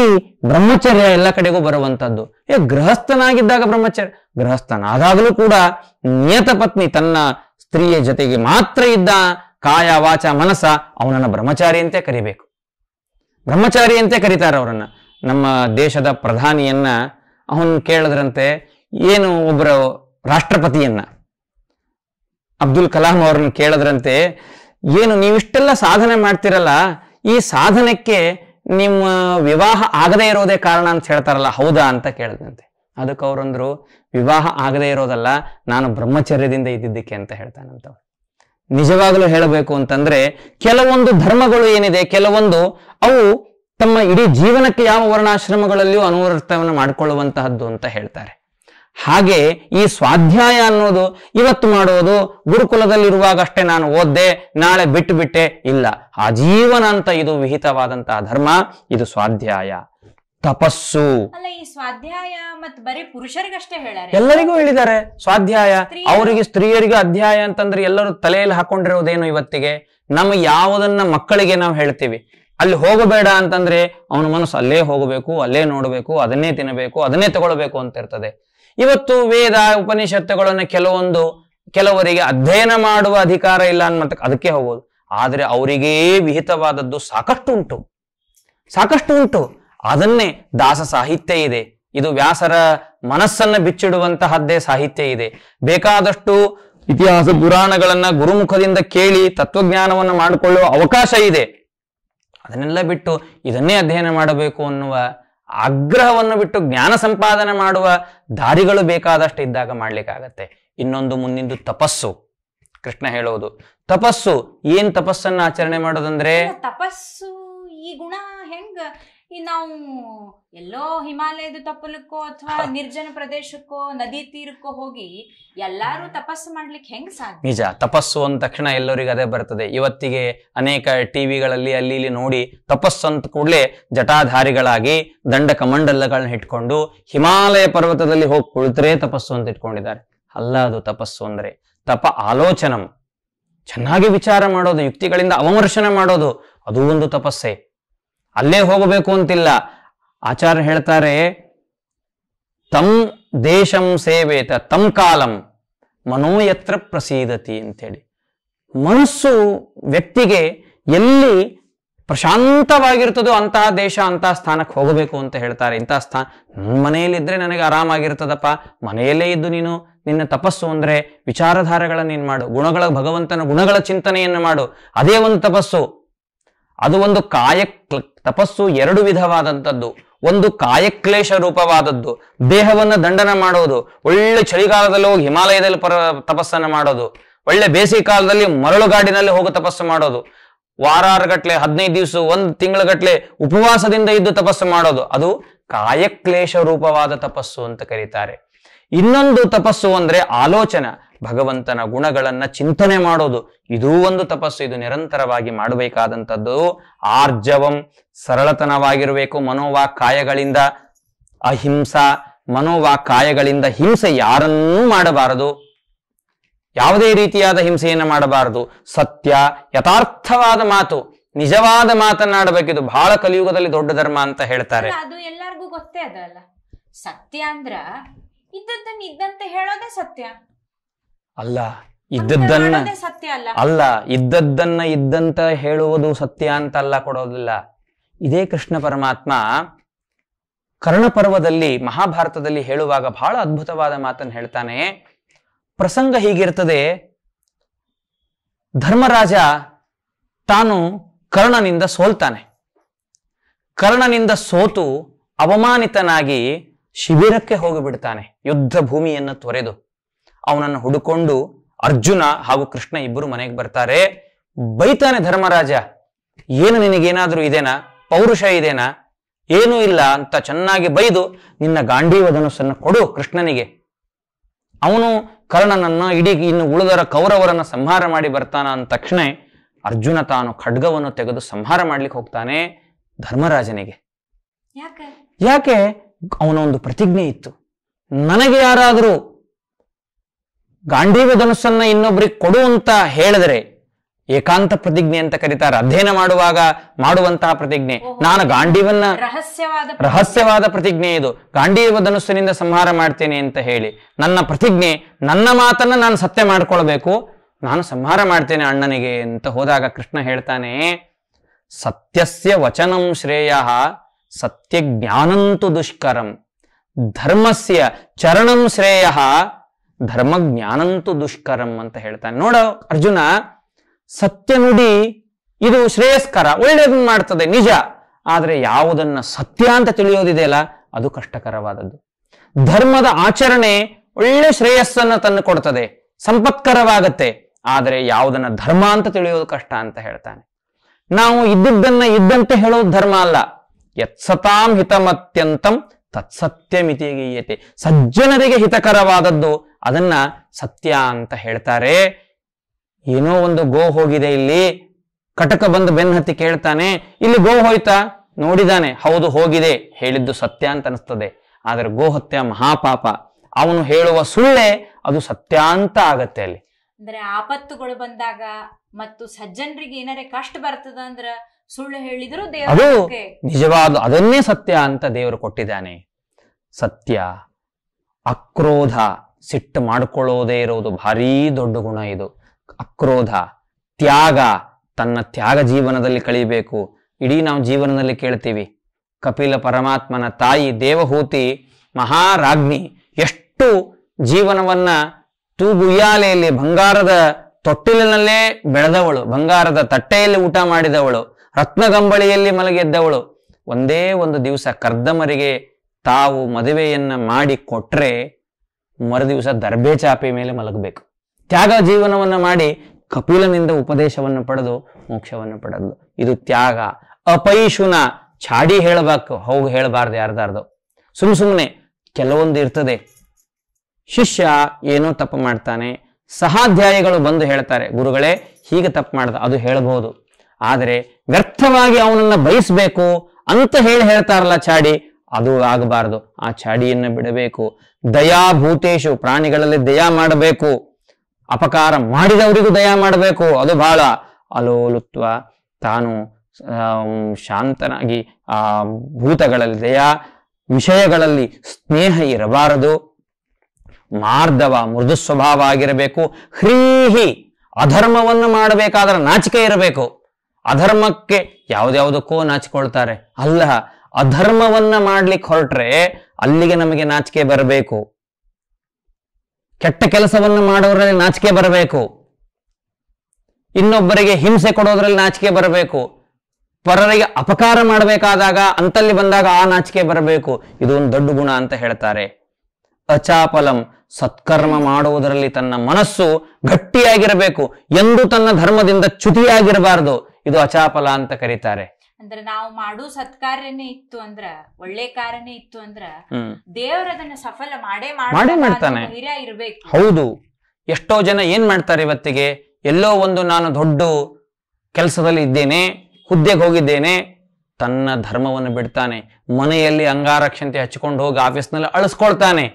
ಬ್ರಹ್ಮಚರ್ಯ ಎಲ್ಲ ಕಡೆಗೂ ಬರುವಂತದ್ದು ಏ ಗೃಹಸ್ಥನಾಗಿದ್ದಾಗ ಬ್ರಹ್ಮಚರ್ಯ ಗೃಹಸ್ಥನಾದಾಗಲೂ ಕೂಡ ನಿಯತ ಪತ್ನಿ ತನ್ನ ಸ್ತ್ರೀಯ ಜೊತೆಗೆ ಮಾತ್ರ ಇದ್ದ ಕಾಯ ವಾಚ ಮನಸ ಅವನನ್ನ ಬ್ರಹ್ಮಚಾರಿ ಅಂತೆ ಕರಿಬೇಕು ಬ್ರಹ್ಮಚಾರಿ ಅಂತೆ ಕರೀತಾರೆ ಅವರನ್ನ ನಮ್ಮ ದೇಶದ ಪ್ರಧಾನಿಯನ್ನ ಅವನ್ ಕೇಳದ್ರಂತೆ ಏನು ಒಬ್ಬರ ರಾಷ್ಟ್ರಪತಿಯನ್ನ ಅಬ್ದುಲ್ ಕಲಾಂ ಅವ್ರನ್ನ ಕೇಳದ್ರಂತೆ ಏನು ನೀವಿಷ್ಟೆಲ್ಲ ಸಾಧನೆ ಮಾಡ್ತಿರಲ್ಲ ಈ ಸಾಧನಕ್ಕೆ ನಿಮ್ಮ ವಿವಾಹ ಆಗದೇ ಇರೋದೇ ಕಾರಣ ಅಂತ ಹೇಳ್ತಾರಲ್ಲ ಹೌದಾ ಅಂತ ಕೇಳಿದಂತೆ ಅದಕ್ಕೆ ಅವರಂದ್ರು ವಿವಾಹ ಆಗದೇ ಇರೋದಲ್ಲ ನಾನು ಬ್ರಹ್ಮಚರ್ಯದಿಂದ ಇದ್ದಿದ್ದಕ್ಕೆ ಅಂತ ಹೇಳ್ತಾನಂತವ್ರು ನಿಜವಾಗಲೂ ಹೇಳಬೇಕು ಅಂತಂದ್ರೆ ಕೆಲವೊಂದು ಧರ್ಮಗಳು ಏನಿದೆ ಕೆಲವೊಂದು ಅವು ತಮ್ಮ ಇಡೀ ಜೀವನಕ್ಕೆ ಯಾವ ವರ್ಣಾಶ್ರಮಗಳಲ್ಲಿಯೂ ಅನುವರ್ತವನ್ನು ಮಾಡಿಕೊಳ್ಳುವಂತಹದ್ದು ಅಂತ ಹೇಳ್ತಾರೆ ಹಾಗೆ ಈ ಸ್ವಾಧ್ಯಾಯ ಅನ್ನೋದು ಇವತ್ತು ಮಾಡೋದು ಗುರುಕುಲದಲ್ಲಿರುವಾಗಷ್ಟೇ ನಾನು ಓದ್ದೆ ನಾಳೆ ಬಿಟ್ಟು ಬಿಟ್ಟೆ ಇಲ್ಲ ಆಜೀವನ ಅಂತ ಇದು ವಿಹಿತವಾದಂತಹ ಧರ್ಮ ಇದು ಸ್ವಾಧ್ಯಾಯ ತಪಸ್ಸು
ಅಲ್ಲ ಈ ಸ್ವಾಧ್ಯಾಯ ಮತ್ತು ಬರೀ ಪುರುಷರಿಗಷ್ಟೇ ಹೇಳಾರೆ ಎಲ್ಲರಿಗೂ
ಹೇಳಿದ್ದಾರೆ ಸ್ವಾಧ್ಯಾಯ ಅವರಿಗೆ ಸ್ತ್ರೀಯರಿಗೆ ಅಧ್ಯಾಯ ಅಂತಂದ್ರೆ ಎಲ್ಲರೂ ತಲೆಯಲ್ಲಿ ಹಾಕೊಂಡಿರೋದೇನು ಇವತ್ತಿಗೆ ನಮ್ಮ ಯಾವುದನ್ನ ಮಕ್ಕಳಿಗೆ ನಾವು ಹೇಳ್ತೀವಿ ಅಲ್ಲಿ ಹೋಗಬೇಡ ಅಂತಂದ್ರೆ ಅವನ ಮನಸ್ಸು ಅಲ್ಲೇ ಹೋಗಬೇಕು ಅಲ್ಲೇ ನೋಡಬೇಕು ಅದನ್ನೇ ತಿನ್ನಬೇಕು ಅದನ್ನೇ ತಗೊಳ್ಬೇಕು ಅಂತ ಇರ್ತದೆ ಇವತ್ತು ವೇದ ಉಪನಿಷತ್ತುಗಳನ್ನು ಕೆಲವೊಂದು ಕೆಲವರಿಗೆ ಅಧ್ಯಯನ ಮಾಡುವ ಅಧಿಕಾರ ಇಲ್ಲ ಅನ್ನೋ ಅದಕ್ಕೆ ಹೋಗೋದು ಆದರೆ ಅವರಿಗೇ ವಿಹಿತವಾದದ್ದು ಸಾಕಷ್ಟು ಉಂಟು ಸಾಕಷ್ಟು ಉಂಟು ಅದನ್ನೇ ದಾಸ ಸಾಹಿತ್ಯ ಇದೆ ಇದು ವ್ಯಾಸರ ಮನಸ್ಸನ್ನ ಬಿಚ್ಚಿಡುವಂತಹದ್ದೇ ಸಾಹಿತ್ಯ ಇದೆ ಬೇಕಾದಷ್ಟು ಇತಿಹಾಸ ಪುರಾಣಗಳನ್ನ ಗುರುಮುಖದಿಂದ ಕೇಳಿ ತತ್ವಜ್ಞಾನವನ್ನು ಮಾಡಿಕೊಳ್ಳುವ ಅವಕಾಶ ಇದೆ ಅದನ್ನೆಲ್ಲ ಬಿಟ್ಟು ಇದನ್ನೇ ಅಧ್ಯಯನ ಮಾಡಬೇಕು ಅನ್ನುವ ಆಗ್ರಹವನ್ನು ಬಿಟ್ಟು ಜ್ಞಾನ ಸಂಪಾದನೆ ಮಾಡುವ ದಾರಿಗಳು ಬೇಕಾದಷ್ಟು ಇದ್ದಾಗ ಮಾಡ್ಲಿಕ್ಕಾಗತ್ತೆ ಇನ್ನೊಂದು ಮುಂದಿಂದು ತಪಸ್ಸು ಕೃಷ್ಣ ಹೇಳುವುದು ತಪಸ್ಸು ಏನ್ ತಪಸ್ಸನ್ನ ಆಚರಣೆ ಮಾಡೋದಂದ್ರೆ
ತಪಸ್ಸು ಈ ಗುಣ ಹೆಂಗ ಈ ನಾವು ಎಲ್ಲೋ ಹಿಮಾಲಯದ ತಪ್ಪಲಕ್ಕೋ ಅಥವಾ ನಿರ್ಜನ ಪ್ರದೇಶಕ್ಕೋ ನದಿ ತೀರಕ್ಕೋ ಹೋಗಿ ಎಲ್ಲಾರು ತಪಸ್ಸು ಮಾಡ್ಲಿಕ್ಕೆ ಹೆಂಗ್ ಸಾಧ್ಯ
ನಿಜ ತಪಸ್ಸು ಅಂದ ತಕ್ಷಣ ಎಲ್ಲರಿಗೂ ಅದೇ ಬರ್ತದೆ ಇವತ್ತಿಗೆ ಅನೇಕ ಟಿವಿಗಳಲ್ಲಿ ಅಲ್ಲಿ ಇಲ್ಲಿ ನೋಡಿ ತಪಸ್ಸು ಅಂತ ಕೂಡಲೇ ಜಟಾಧಾರಿಗಳಾಗಿ ದಂಡ ಕಮಂಡಲಗಳನ್ನ ಇಟ್ಕೊಂಡು ಹಿಮಾಲಯ ಪರ್ವತದಲ್ಲಿ ಹೋಗಿ ಕುಳಿತರೆ ತಪಸ್ಸು ಅಂತ ಇಟ್ಕೊಂಡಿದ್ದಾರೆ ಅಲ್ಲ ಅದು ತಪಸ್ಸು ಅಂದ್ರೆ ತಪ ಆಲೋಚನಂ ಚೆನ್ನಾಗಿ ವಿಚಾರ ಮಾಡೋದು ಯುಕ್ತಿಗಳಿಂದ ಅವಮರ್ಶನ ಮಾಡೋದು ಅದು ಒಂದು ತಪಸ್ಸೆ ಅಲ್ಲೇ ಹೋಗಬೇಕು ಅಂತಿಲ್ಲ ಆಚಾರ್ಯ ಹೇಳ್ತಾರೆ ತಂ ದೇಶಂ ಸೇವೇತ ತಂ ಕಾಲಂ ಮನೋಯತ್ರ ಪ್ರಸೀದತಿ ಅಂತೇಳಿ ಮನಸ್ಸು ವ್ಯಕ್ತಿಗೆ ಎಲ್ಲಿ ಪ್ರಶಾಂತವಾಗಿರ್ತದೋ ಅಂತಹ ದೇಶ ಅಂತಹ ಸ್ಥಾನಕ್ಕೆ ಹೋಗಬೇಕು ಅಂತ ಹೇಳ್ತಾರೆ ಇಂಥ ಸ್ಥಾನ ನನ್ನ ಮನೆಯಲ್ಲಿದ್ದರೆ ನನಗೆ ಆರಾಮಾಗಿರ್ತದಪ್ಪ ಮನೆಯಲ್ಲೇ ಇದ್ದು ನೀನು ನಿನ್ನ ತಪಸ್ಸು ಅಂದರೆ ವಿಚಾರಧಾರೆಗಳನ್ನು ನೀನು ಮಾಡು ಗುಣಗಳ ಭಗವಂತನ ಗುಣಗಳ ಚಿಂತನೆಯನ್ನು ಮಾಡು ಅದೇ ಒಂದು ತಪಸ್ಸು ಅದು ಒಂದು ಕಾಯ ತಪಸ್ಸು ಎರಡು ವಿಧವಾದಂಥದ್ದು ಒಂದು ಕಾಯಕ್ಲೇಶ ರೂಪವಾದದ್ದು ದೇಹವನ್ನು ದಂಡನ ಮಾಡೋದು ಒಳ್ಳೆ ಚಳಿಗಾಲದಲ್ಲಿ ಹೋಗಿ ಹಿಮಾಲಯದಲ್ಲಿ ಪರ ತಪಸ್ಸನ್ನು ಮಾಡೋದು ಒಳ್ಳೆ ಬೇಸಿಗೆ ಕಾಲದಲ್ಲಿ ಮರಳುಗಾಡಿನಲ್ಲಿ ಹೋಗಿ ತಪಸ್ಸು ಮಾಡೋದು ವಾರಾರುಗಟ್ಲೆ ಹದಿನೈದು ದಿವಸ ಒಂದು ಗಟ್ಟಲೆ ಉಪವಾಸದಿಂದ ಇದ್ದು ತಪಸ್ಸು ಮಾಡೋದು ಅದು ಕಾಯಕ್ಲೇಶ ರೂಪವಾದ ತಪಸ್ಸು ಅಂತ ಕರೀತಾರೆ ಇನ್ನೊಂದು ತಪಸ್ಸು ಅಂದ್ರೆ ಆಲೋಚನೆ ಭಗವಂತನ ಗುಣಗಳನ್ನ ಚಿಂತನೆ ಮಾಡೋದು ಇದೂ ಒಂದು ತಪಸ್ಸು ಇದು ನಿರಂತರವಾಗಿ ಮಾಡಬೇಕಾದಂಥದ್ದು ಆರ್ಜವಂ ಸರಳತನವಾಗಿರಬೇಕು ಮನೋವಾಕಾಯಗಳಿಂದ ಅಹಿಂಸಾ ಕಾಯಗಳಿಂದ ಹಿಂಸೆ ಯಾರನ್ನೂ ಮಾಡಬಾರದು ಯಾವುದೇ ರೀತಿಯಾದ ಹಿಂಸೆಯನ್ನು ಮಾಡಬಾರದು ಸತ್ಯ ಯಥಾರ್ಥವಾದ ಮಾತು ನಿಜವಾದ ಮಾತನ್ನಾಡಬೇಕಿದು ಬಹಳ ಕಲಿಯುಗದಲ್ಲಿ ದೊಡ್ಡ ಧರ್ಮ ಅಂತ ಹೇಳ್ತಾರೆ
ಅದು ಗೊತ್ತೇ ಅದಲ್ಲ ಸತ್ಯ ಅಂದ್ರ ಇದ್ದಂತ ಹೇಳೋದೇ ಸತ್ಯ
ಅಲ್ಲ ಇದ್ದದ್ದನ್ನ ಸತ್ಯ ಅಲ್ಲ ಅಲ್ಲ ಇದ್ದದ್ದನ್ನ ಇದ್ದಂತ ಹೇಳುವುದು ಸತ್ಯ ಅಂತ ಅಲ್ಲ ಕೊಡೋದಿಲ್ಲ ಇದೇ ಕೃಷ್ಣ ಪರಮಾತ್ಮ ಕರ್ಣಪರ್ವದಲ್ಲಿ ಮಹಾಭಾರತದಲ್ಲಿ ಹೇಳುವಾಗ ಬಹಳ ಅದ್ಭುತವಾದ ಮಾತನ್ನು ಹೇಳ್ತಾನೆ ಪ್ರಸಂಗ ಹೀಗಿರ್ತದೆ ಧರ್ಮರಾಜ ತಾನು ಕರ್ಣನಿಂದ ಸೋಲ್ತಾನೆ ಕರ್ಣನಿಂದ ಸೋತು ಅವಮಾನಿತನಾಗಿ ಶಿಬಿರಕ್ಕೆ ಹೋಗಿಬಿಡ್ತಾನೆ ಯುದ್ಧ ಭೂಮಿಯನ್ನು ತೊರೆದು ಅವನನ್ನು ಹುಡುಕೊಂಡು ಅರ್ಜುನ ಹಾಗೂ ಕೃಷ್ಣ ಇಬ್ಬರು ಮನೆಗೆ ಬರ್ತಾರೆ ಬೈತಾನೆ ಧರ್ಮರಾಜ ಏನು ನಿನಗೇನಾದ್ರೂ ಇದೇನಾ ಪೌರುಷ ಇದೇನಾ ಏನೂ ಇಲ್ಲ ಅಂತ ಚೆನ್ನಾಗಿ ಬೈದು ನಿನ್ನ ಗಾಂಡೀವ ಕೊಡು ಕೃಷ್ಣನಿಗೆ ಅವನು ಕರ್ಣನನ್ನ ಇಡೀ ಇನ್ನು ಉಳಿದರ ಕೌರವರನ್ನ ಸಂಹಾರ ಮಾಡಿ ಬರ್ತಾನ ಅಂದ ತಕ್ಷಣ ಅರ್ಜುನ ತಾನು ಖಡ್ಗವನ್ನು ತೆಗೆದು ಸಂಹಾರ ಮಾಡ್ಲಿಕ್ಕೆ ಹೋಗ್ತಾನೆ ಧರ್ಮರಾಜನಿಗೆ ಯಾಕೆ ಅವನ ಒಂದು ಪ್ರತಿಜ್ಞೆ ಇತ್ತು ನನಗೆ ಯಾರಾದರೂ ಗಾಂಧೀವ ಧನಸ್ಸನ್ನ ಇನ್ನೊಬ್ಬರಿಗೆ ಕೊಡು ಅಂತ ಹೇಳಿದ್ರೆ ಏಕಾಂತ ಪ್ರತಿಜ್ಞೆ ಅಂತ ಕರೀತಾರೆ ಅಧ್ಯಯನ ಮಾಡುವಾಗ ಮಾಡುವಂತಹ ಪ್ರತಿಜ್ಞೆ ನಾನು ಗಾಂಡೀವನ್ನ
ರಹಸ್ಯವಾದ
ರಹಸ್ಯವಾದ ಪ್ರತಿಜ್ಞೆ ಇದು ಗಾಂಡೀವ ಧನುಸ್ಸಿನಿಂದ ಸಂಹಾರ ಮಾಡ್ತೇನೆ ಅಂತ ಹೇಳಿ ನನ್ನ ಪ್ರತಿಜ್ಞೆ ನನ್ನ ಮಾತನ್ನ ನಾನು ಸತ್ಯ ಮಾಡ್ಕೊಳ್ಬೇಕು ನಾನು ಸಂಹಾರ ಮಾಡ್ತೇನೆ ಅಣ್ಣನಿಗೆ ಅಂತ ಹೋದಾಗ ಕೃಷ್ಣ ಹೇಳ್ತಾನೆ ಸತ್ಯಸ್ಯ ವಚನಂ ಶ್ರೇಯ ಸತ್ಯ ಜ್ಞಾನಂತು ದುಷ್ಕರಂ ಧರ್ಮಸ್ಯ ಚರಣಂ ಶ್ರೇಯ ಧರ್ಮಜ್ಞಾನಂತೂ ದುಷ್ಕರಂ ಅಂತ ಹೇಳ್ತಾನೆ ನೋಡ ಅರ್ಜುನ ಸತ್ಯ ನುಡಿ ಇದು ಶ್ರೇಯಸ್ಕರ ಒಳ್ಳೆಯದನ್ನು ಮಾಡ್ತದೆ ನಿಜ ಆದರೆ ಯಾವುದನ್ನ ಸತ್ಯ ಅಂತ ತಿಳಿಯೋದಿದೆಯಲ್ಲ ಅದು ಕಷ್ಟಕರವಾದದ್ದು ಧರ್ಮದ ಆಚರಣೆ ಒಳ್ಳೆ ಶ್ರೇಯಸ್ಸನ್ನ ತಂದು ಕೊಡ್ತದೆ ಸಂಪತ್ಕರವಾಗತ್ತೆ ಆದರೆ ಯಾವುದನ್ನ ಧರ್ಮ ಅಂತ ತಿಳಿಯೋದು ಕಷ್ಟ ಅಂತ ಹೇಳ್ತಾನೆ ನಾವು ಇದ್ದಿದ್ದನ್ನ ಇದ್ದಂತೆ ಹೇಳೋದು ಧರ್ಮ ಅಲ್ಲ ಯತ್ಸತಾಂ ಹಿತಮತ್ಯಂತಂ ತತ್ಸತ್ಯಮಿತಿಗೀಯತೆ ಸಜ್ಜನರಿಗೆ ಹಿತಕರವಾದದ್ದು ಅದನ್ನ ಸತ್ಯ ಅಂತ ಹೇಳ್ತಾರೆ ಏನೋ ಒಂದು ಗೋ ಹೋಗಿದೆ ಇಲ್ಲಿ ಕಟಕ ಬಂದು ಬೆನ್ನ ಹತ್ತಿ ಕೇಳ್ತಾನೆ ಇಲ್ಲಿ ಗೋ ಹೋಯ್ತಾ ನೋಡಿದಾನೆ ಹೌದು ಹೋಗಿದೆ ಹೇಳಿದ್ದು ಸತ್ಯ ಅಂತ ಅನಿಸ್ತದೆ ಆದರೆ ಹತ್ಯೆ ಮಹಾಪಾಪ ಅವನು ಹೇಳುವ ಸುಳ್ಳೆ ಅದು ಸತ್ಯ ಅಂತ ಆಗತ್ತೆ ಅಲ್ಲಿ
ಅಂದ್ರೆ ಆಪತ್ತುಗಳು ಬಂದಾಗ ಮತ್ತು ಸಜ್ಜನರಿಗೆ ಏನಾರ ಕಷ್ಟ ಬರ್ತದ ಅಂದ್ರ ಸುಳ್ಳು ಹೇಳಿದ್ರು ಅದು ನಿಜವಾದ
ಅದನ್ನೇ ಸತ್ಯ ಅಂತ ದೇವರು ಕೊಟ್ಟಿದ್ದಾನೆ ಸತ್ಯ ಅಕ್ರೋಧ ಸಿಟ್ಟು ಮಾಡಿಕೊಳ್ಳೋದೇ ಇರೋದು ಭಾರೀ ದೊಡ್ಡ ಗುಣ ಇದು ಅಕ್ರೋಧ ತ್ಯಾಗ ತನ್ನ ತ್ಯಾಗ ಜೀವನದಲ್ಲಿ ಕಳಿಬೇಕು ಇಡೀ ನಾವು ಜೀವನದಲ್ಲಿ ಕೇಳ್ತೀವಿ ಕಪಿಲ ಪರಮಾತ್ಮನ ತಾಯಿ ದೇವಹೂತಿ ಮಹಾರಾಜ್ಞಿ ಎಷ್ಟು ಜೀವನವನ್ನ ತೂಗುಯ್ಯಾಲೆಯಲ್ಲಿ ಬಂಗಾರದ ತೊಟ್ಟಿಲಿನಲ್ಲೇ ಬೆಳೆದವಳು ಬಂಗಾರದ ತಟ್ಟೆಯಲ್ಲಿ ಊಟ ಮಾಡಿದವಳು ರತ್ನಗಂಬಳಿಯಲ್ಲಿ ಮಲಗೆದ್ದವಳು ಒಂದೇ ಒಂದು ದಿವಸ ಕರ್ದಮರಿಗೆ ತಾವು ಮದುವೆಯನ್ನ ಮಾಡಿ ಕೊಟ್ರೆ ದರ್ಬೆ ಚಾಪೆ ಮೇಲೆ ಮಲಗಬೇಕು ತ್ಯಾಗ ಜೀವನವನ್ನ ಮಾಡಿ ಕಪಿಲನಿಂದ ಉಪದೇಶವನ್ನು ಪಡೆದು ಮೋಕ್ಷವನ್ನು ಪಡೆದು ಇದು ತ್ಯಾಗ ಅಪೈಶುನ ಚಾಡಿ ಹೇಳಬೇಕು ಹೋಗಿ ಹೇಳಬಾರ್ದು ಯಾರ್ದಾರ್ದು ಸುಮ್ ಸುಮ್ಮನೆ ಕೆಲವೊಂದು ಇರ್ತದೆ ಶಿಷ್ಯ ಏನೋ ತಪ್ಪು ಮಾಡ್ತಾನೆ ಸಹಾಧ್ಯಾಯಿಗಳು ಬಂದು ಹೇಳ್ತಾರೆ ಗುರುಗಳೇ ಹೀಗೆ ತಪ್ಪು ಮಾಡ್ದ ಅದು ಹೇಳಬಹುದು ಆದರೆ ವ್ಯರ್ಥವಾಗಿ ಅವನನ್ನ ಬಯಸ್ಬೇಕು ಅಂತ ಹೇಳಿ ಹೇಳ್ತಾರಲ್ಲ ಚಾಡಿ ಅದು ಆಗಬಾರದು ಆ ಚಾಡಿಯನ್ನು ಬಿಡಬೇಕು ದಯಾಭೂತೇಶು ಪ್ರಾಣಿಗಳಲ್ಲಿ ದಯಾ ಮಾಡಬೇಕು ಅಪಕಾರ ಮಾಡಿದವರಿಗೂ ದಯಾ ಮಾಡಬೇಕು ಅದು ಬಹಳ ಅಲೋಲುತ್ವ ತಾನು ಶಾಂತನಾಗಿ ಆ ಭೂತಗಳಲ್ಲಿ ದಯಾ ವಿಷಯಗಳಲ್ಲಿ ಸ್ನೇಹ ಇರಬಾರದು ಮಾರ್ಧವ ಮೃದು ಸ್ವಭಾವ ಆಗಿರಬೇಕು ಹ್ರೀಹಿ ಅಧರ್ಮವನ್ನು ಮಾಡಬೇಕಾದ್ರೆ ನಾಚಿಕೆ ಇರಬೇಕು ಅಧರ್ಮಕ್ಕೆ ಯಾವುದ್ಯಾವುದಕ್ಕೋ ನಾಚಿಕೊಳ್ತಾರೆ ಅಲ್ಲ ಅಧರ್ಮವನ್ನ ಮಾಡ್ಲಿಕ್ಕೆ ಹೊರಟ್ರೆ ಅಲ್ಲಿಗೆ ನಮಗೆ ನಾಚಿಕೆ ಬರಬೇಕು ಕೆಟ್ಟ ಕೆಲಸವನ್ನು ಮಾಡೋದ್ರಲ್ಲಿ ನಾಚಿಕೆ ಬರಬೇಕು ಇನ್ನೊಬ್ಬರಿಗೆ ಹಿಂಸೆ ಕೊಡೋದ್ರಲ್ಲಿ ನಾಚಿಕೆ ಬರಬೇಕು ಪರರಿಗೆ ಅಪಕಾರ ಮಾಡಬೇಕಾದಾಗ ಅಂತಲ್ಲಿ ಬಂದಾಗ ಆ ನಾಚಿಕೆ ಬರಬೇಕು ಇದು ಒಂದು ದೊಡ್ಡ ಗುಣ ಅಂತ ಹೇಳ್ತಾರೆ ಅಚಾಪಲಂ ಸತ್ಕರ್ಮ ಮಾಡುವುದರಲ್ಲಿ ತನ್ನ ಮನಸ್ಸು ಗಟ್ಟಿಯಾಗಿರಬೇಕು ಎಂದು ತನ್ನ ಧರ್ಮದಿಂದ ಚ್ಯುತಿಯಾಗಿರಬಾರದು ಇದು ಅಚಾಪಲ ಅಂತ ಕರೀತಾರೆ
ಅಂದ್ರೆ ನಾವು ಮಾಡೋ ಸತ್ಕಾರ್ಯನೇ ಇತ್ತು ಅಂದ್ರ ಒಳ್ಳೆ ಕಾರ್ಯನೇ ಇತ್ತು ಅಂದ್ರ ದೇವರ ಅದನ್ನ ಸಫಲ ಮಾಡೇ ಮಾಡೇ ಮಾಡ್ತಾನೆ ಇರ್ಬೇಕು
ಹೌದು ಎಷ್ಟೋ ಜನ ಏನ್ ಮಾಡ್ತಾರೆ ಇವತ್ತಿಗೆ ಎಲ್ಲೋ ಒಂದು ನಾನು ದೊಡ್ಡ ಕೆಲಸದಲ್ಲಿ ಇದ್ದೇನೆ ಹುದ್ದೆಗೆ ಹೋಗಿದ್ದೇನೆ ತನ್ನ ಧರ್ಮವನ್ನು ಬಿಡ್ತಾನೆ ಮನೆಯಲ್ಲಿ ಅಂಗಾರಕ್ಷಂತೆ ಹಚ್ಕೊಂಡು ಹೋಗಿ ಆಫೀಸ್ನಲ್ಲಿ ಅಳಿಸ್ಕೊಳ್ತಾನೆ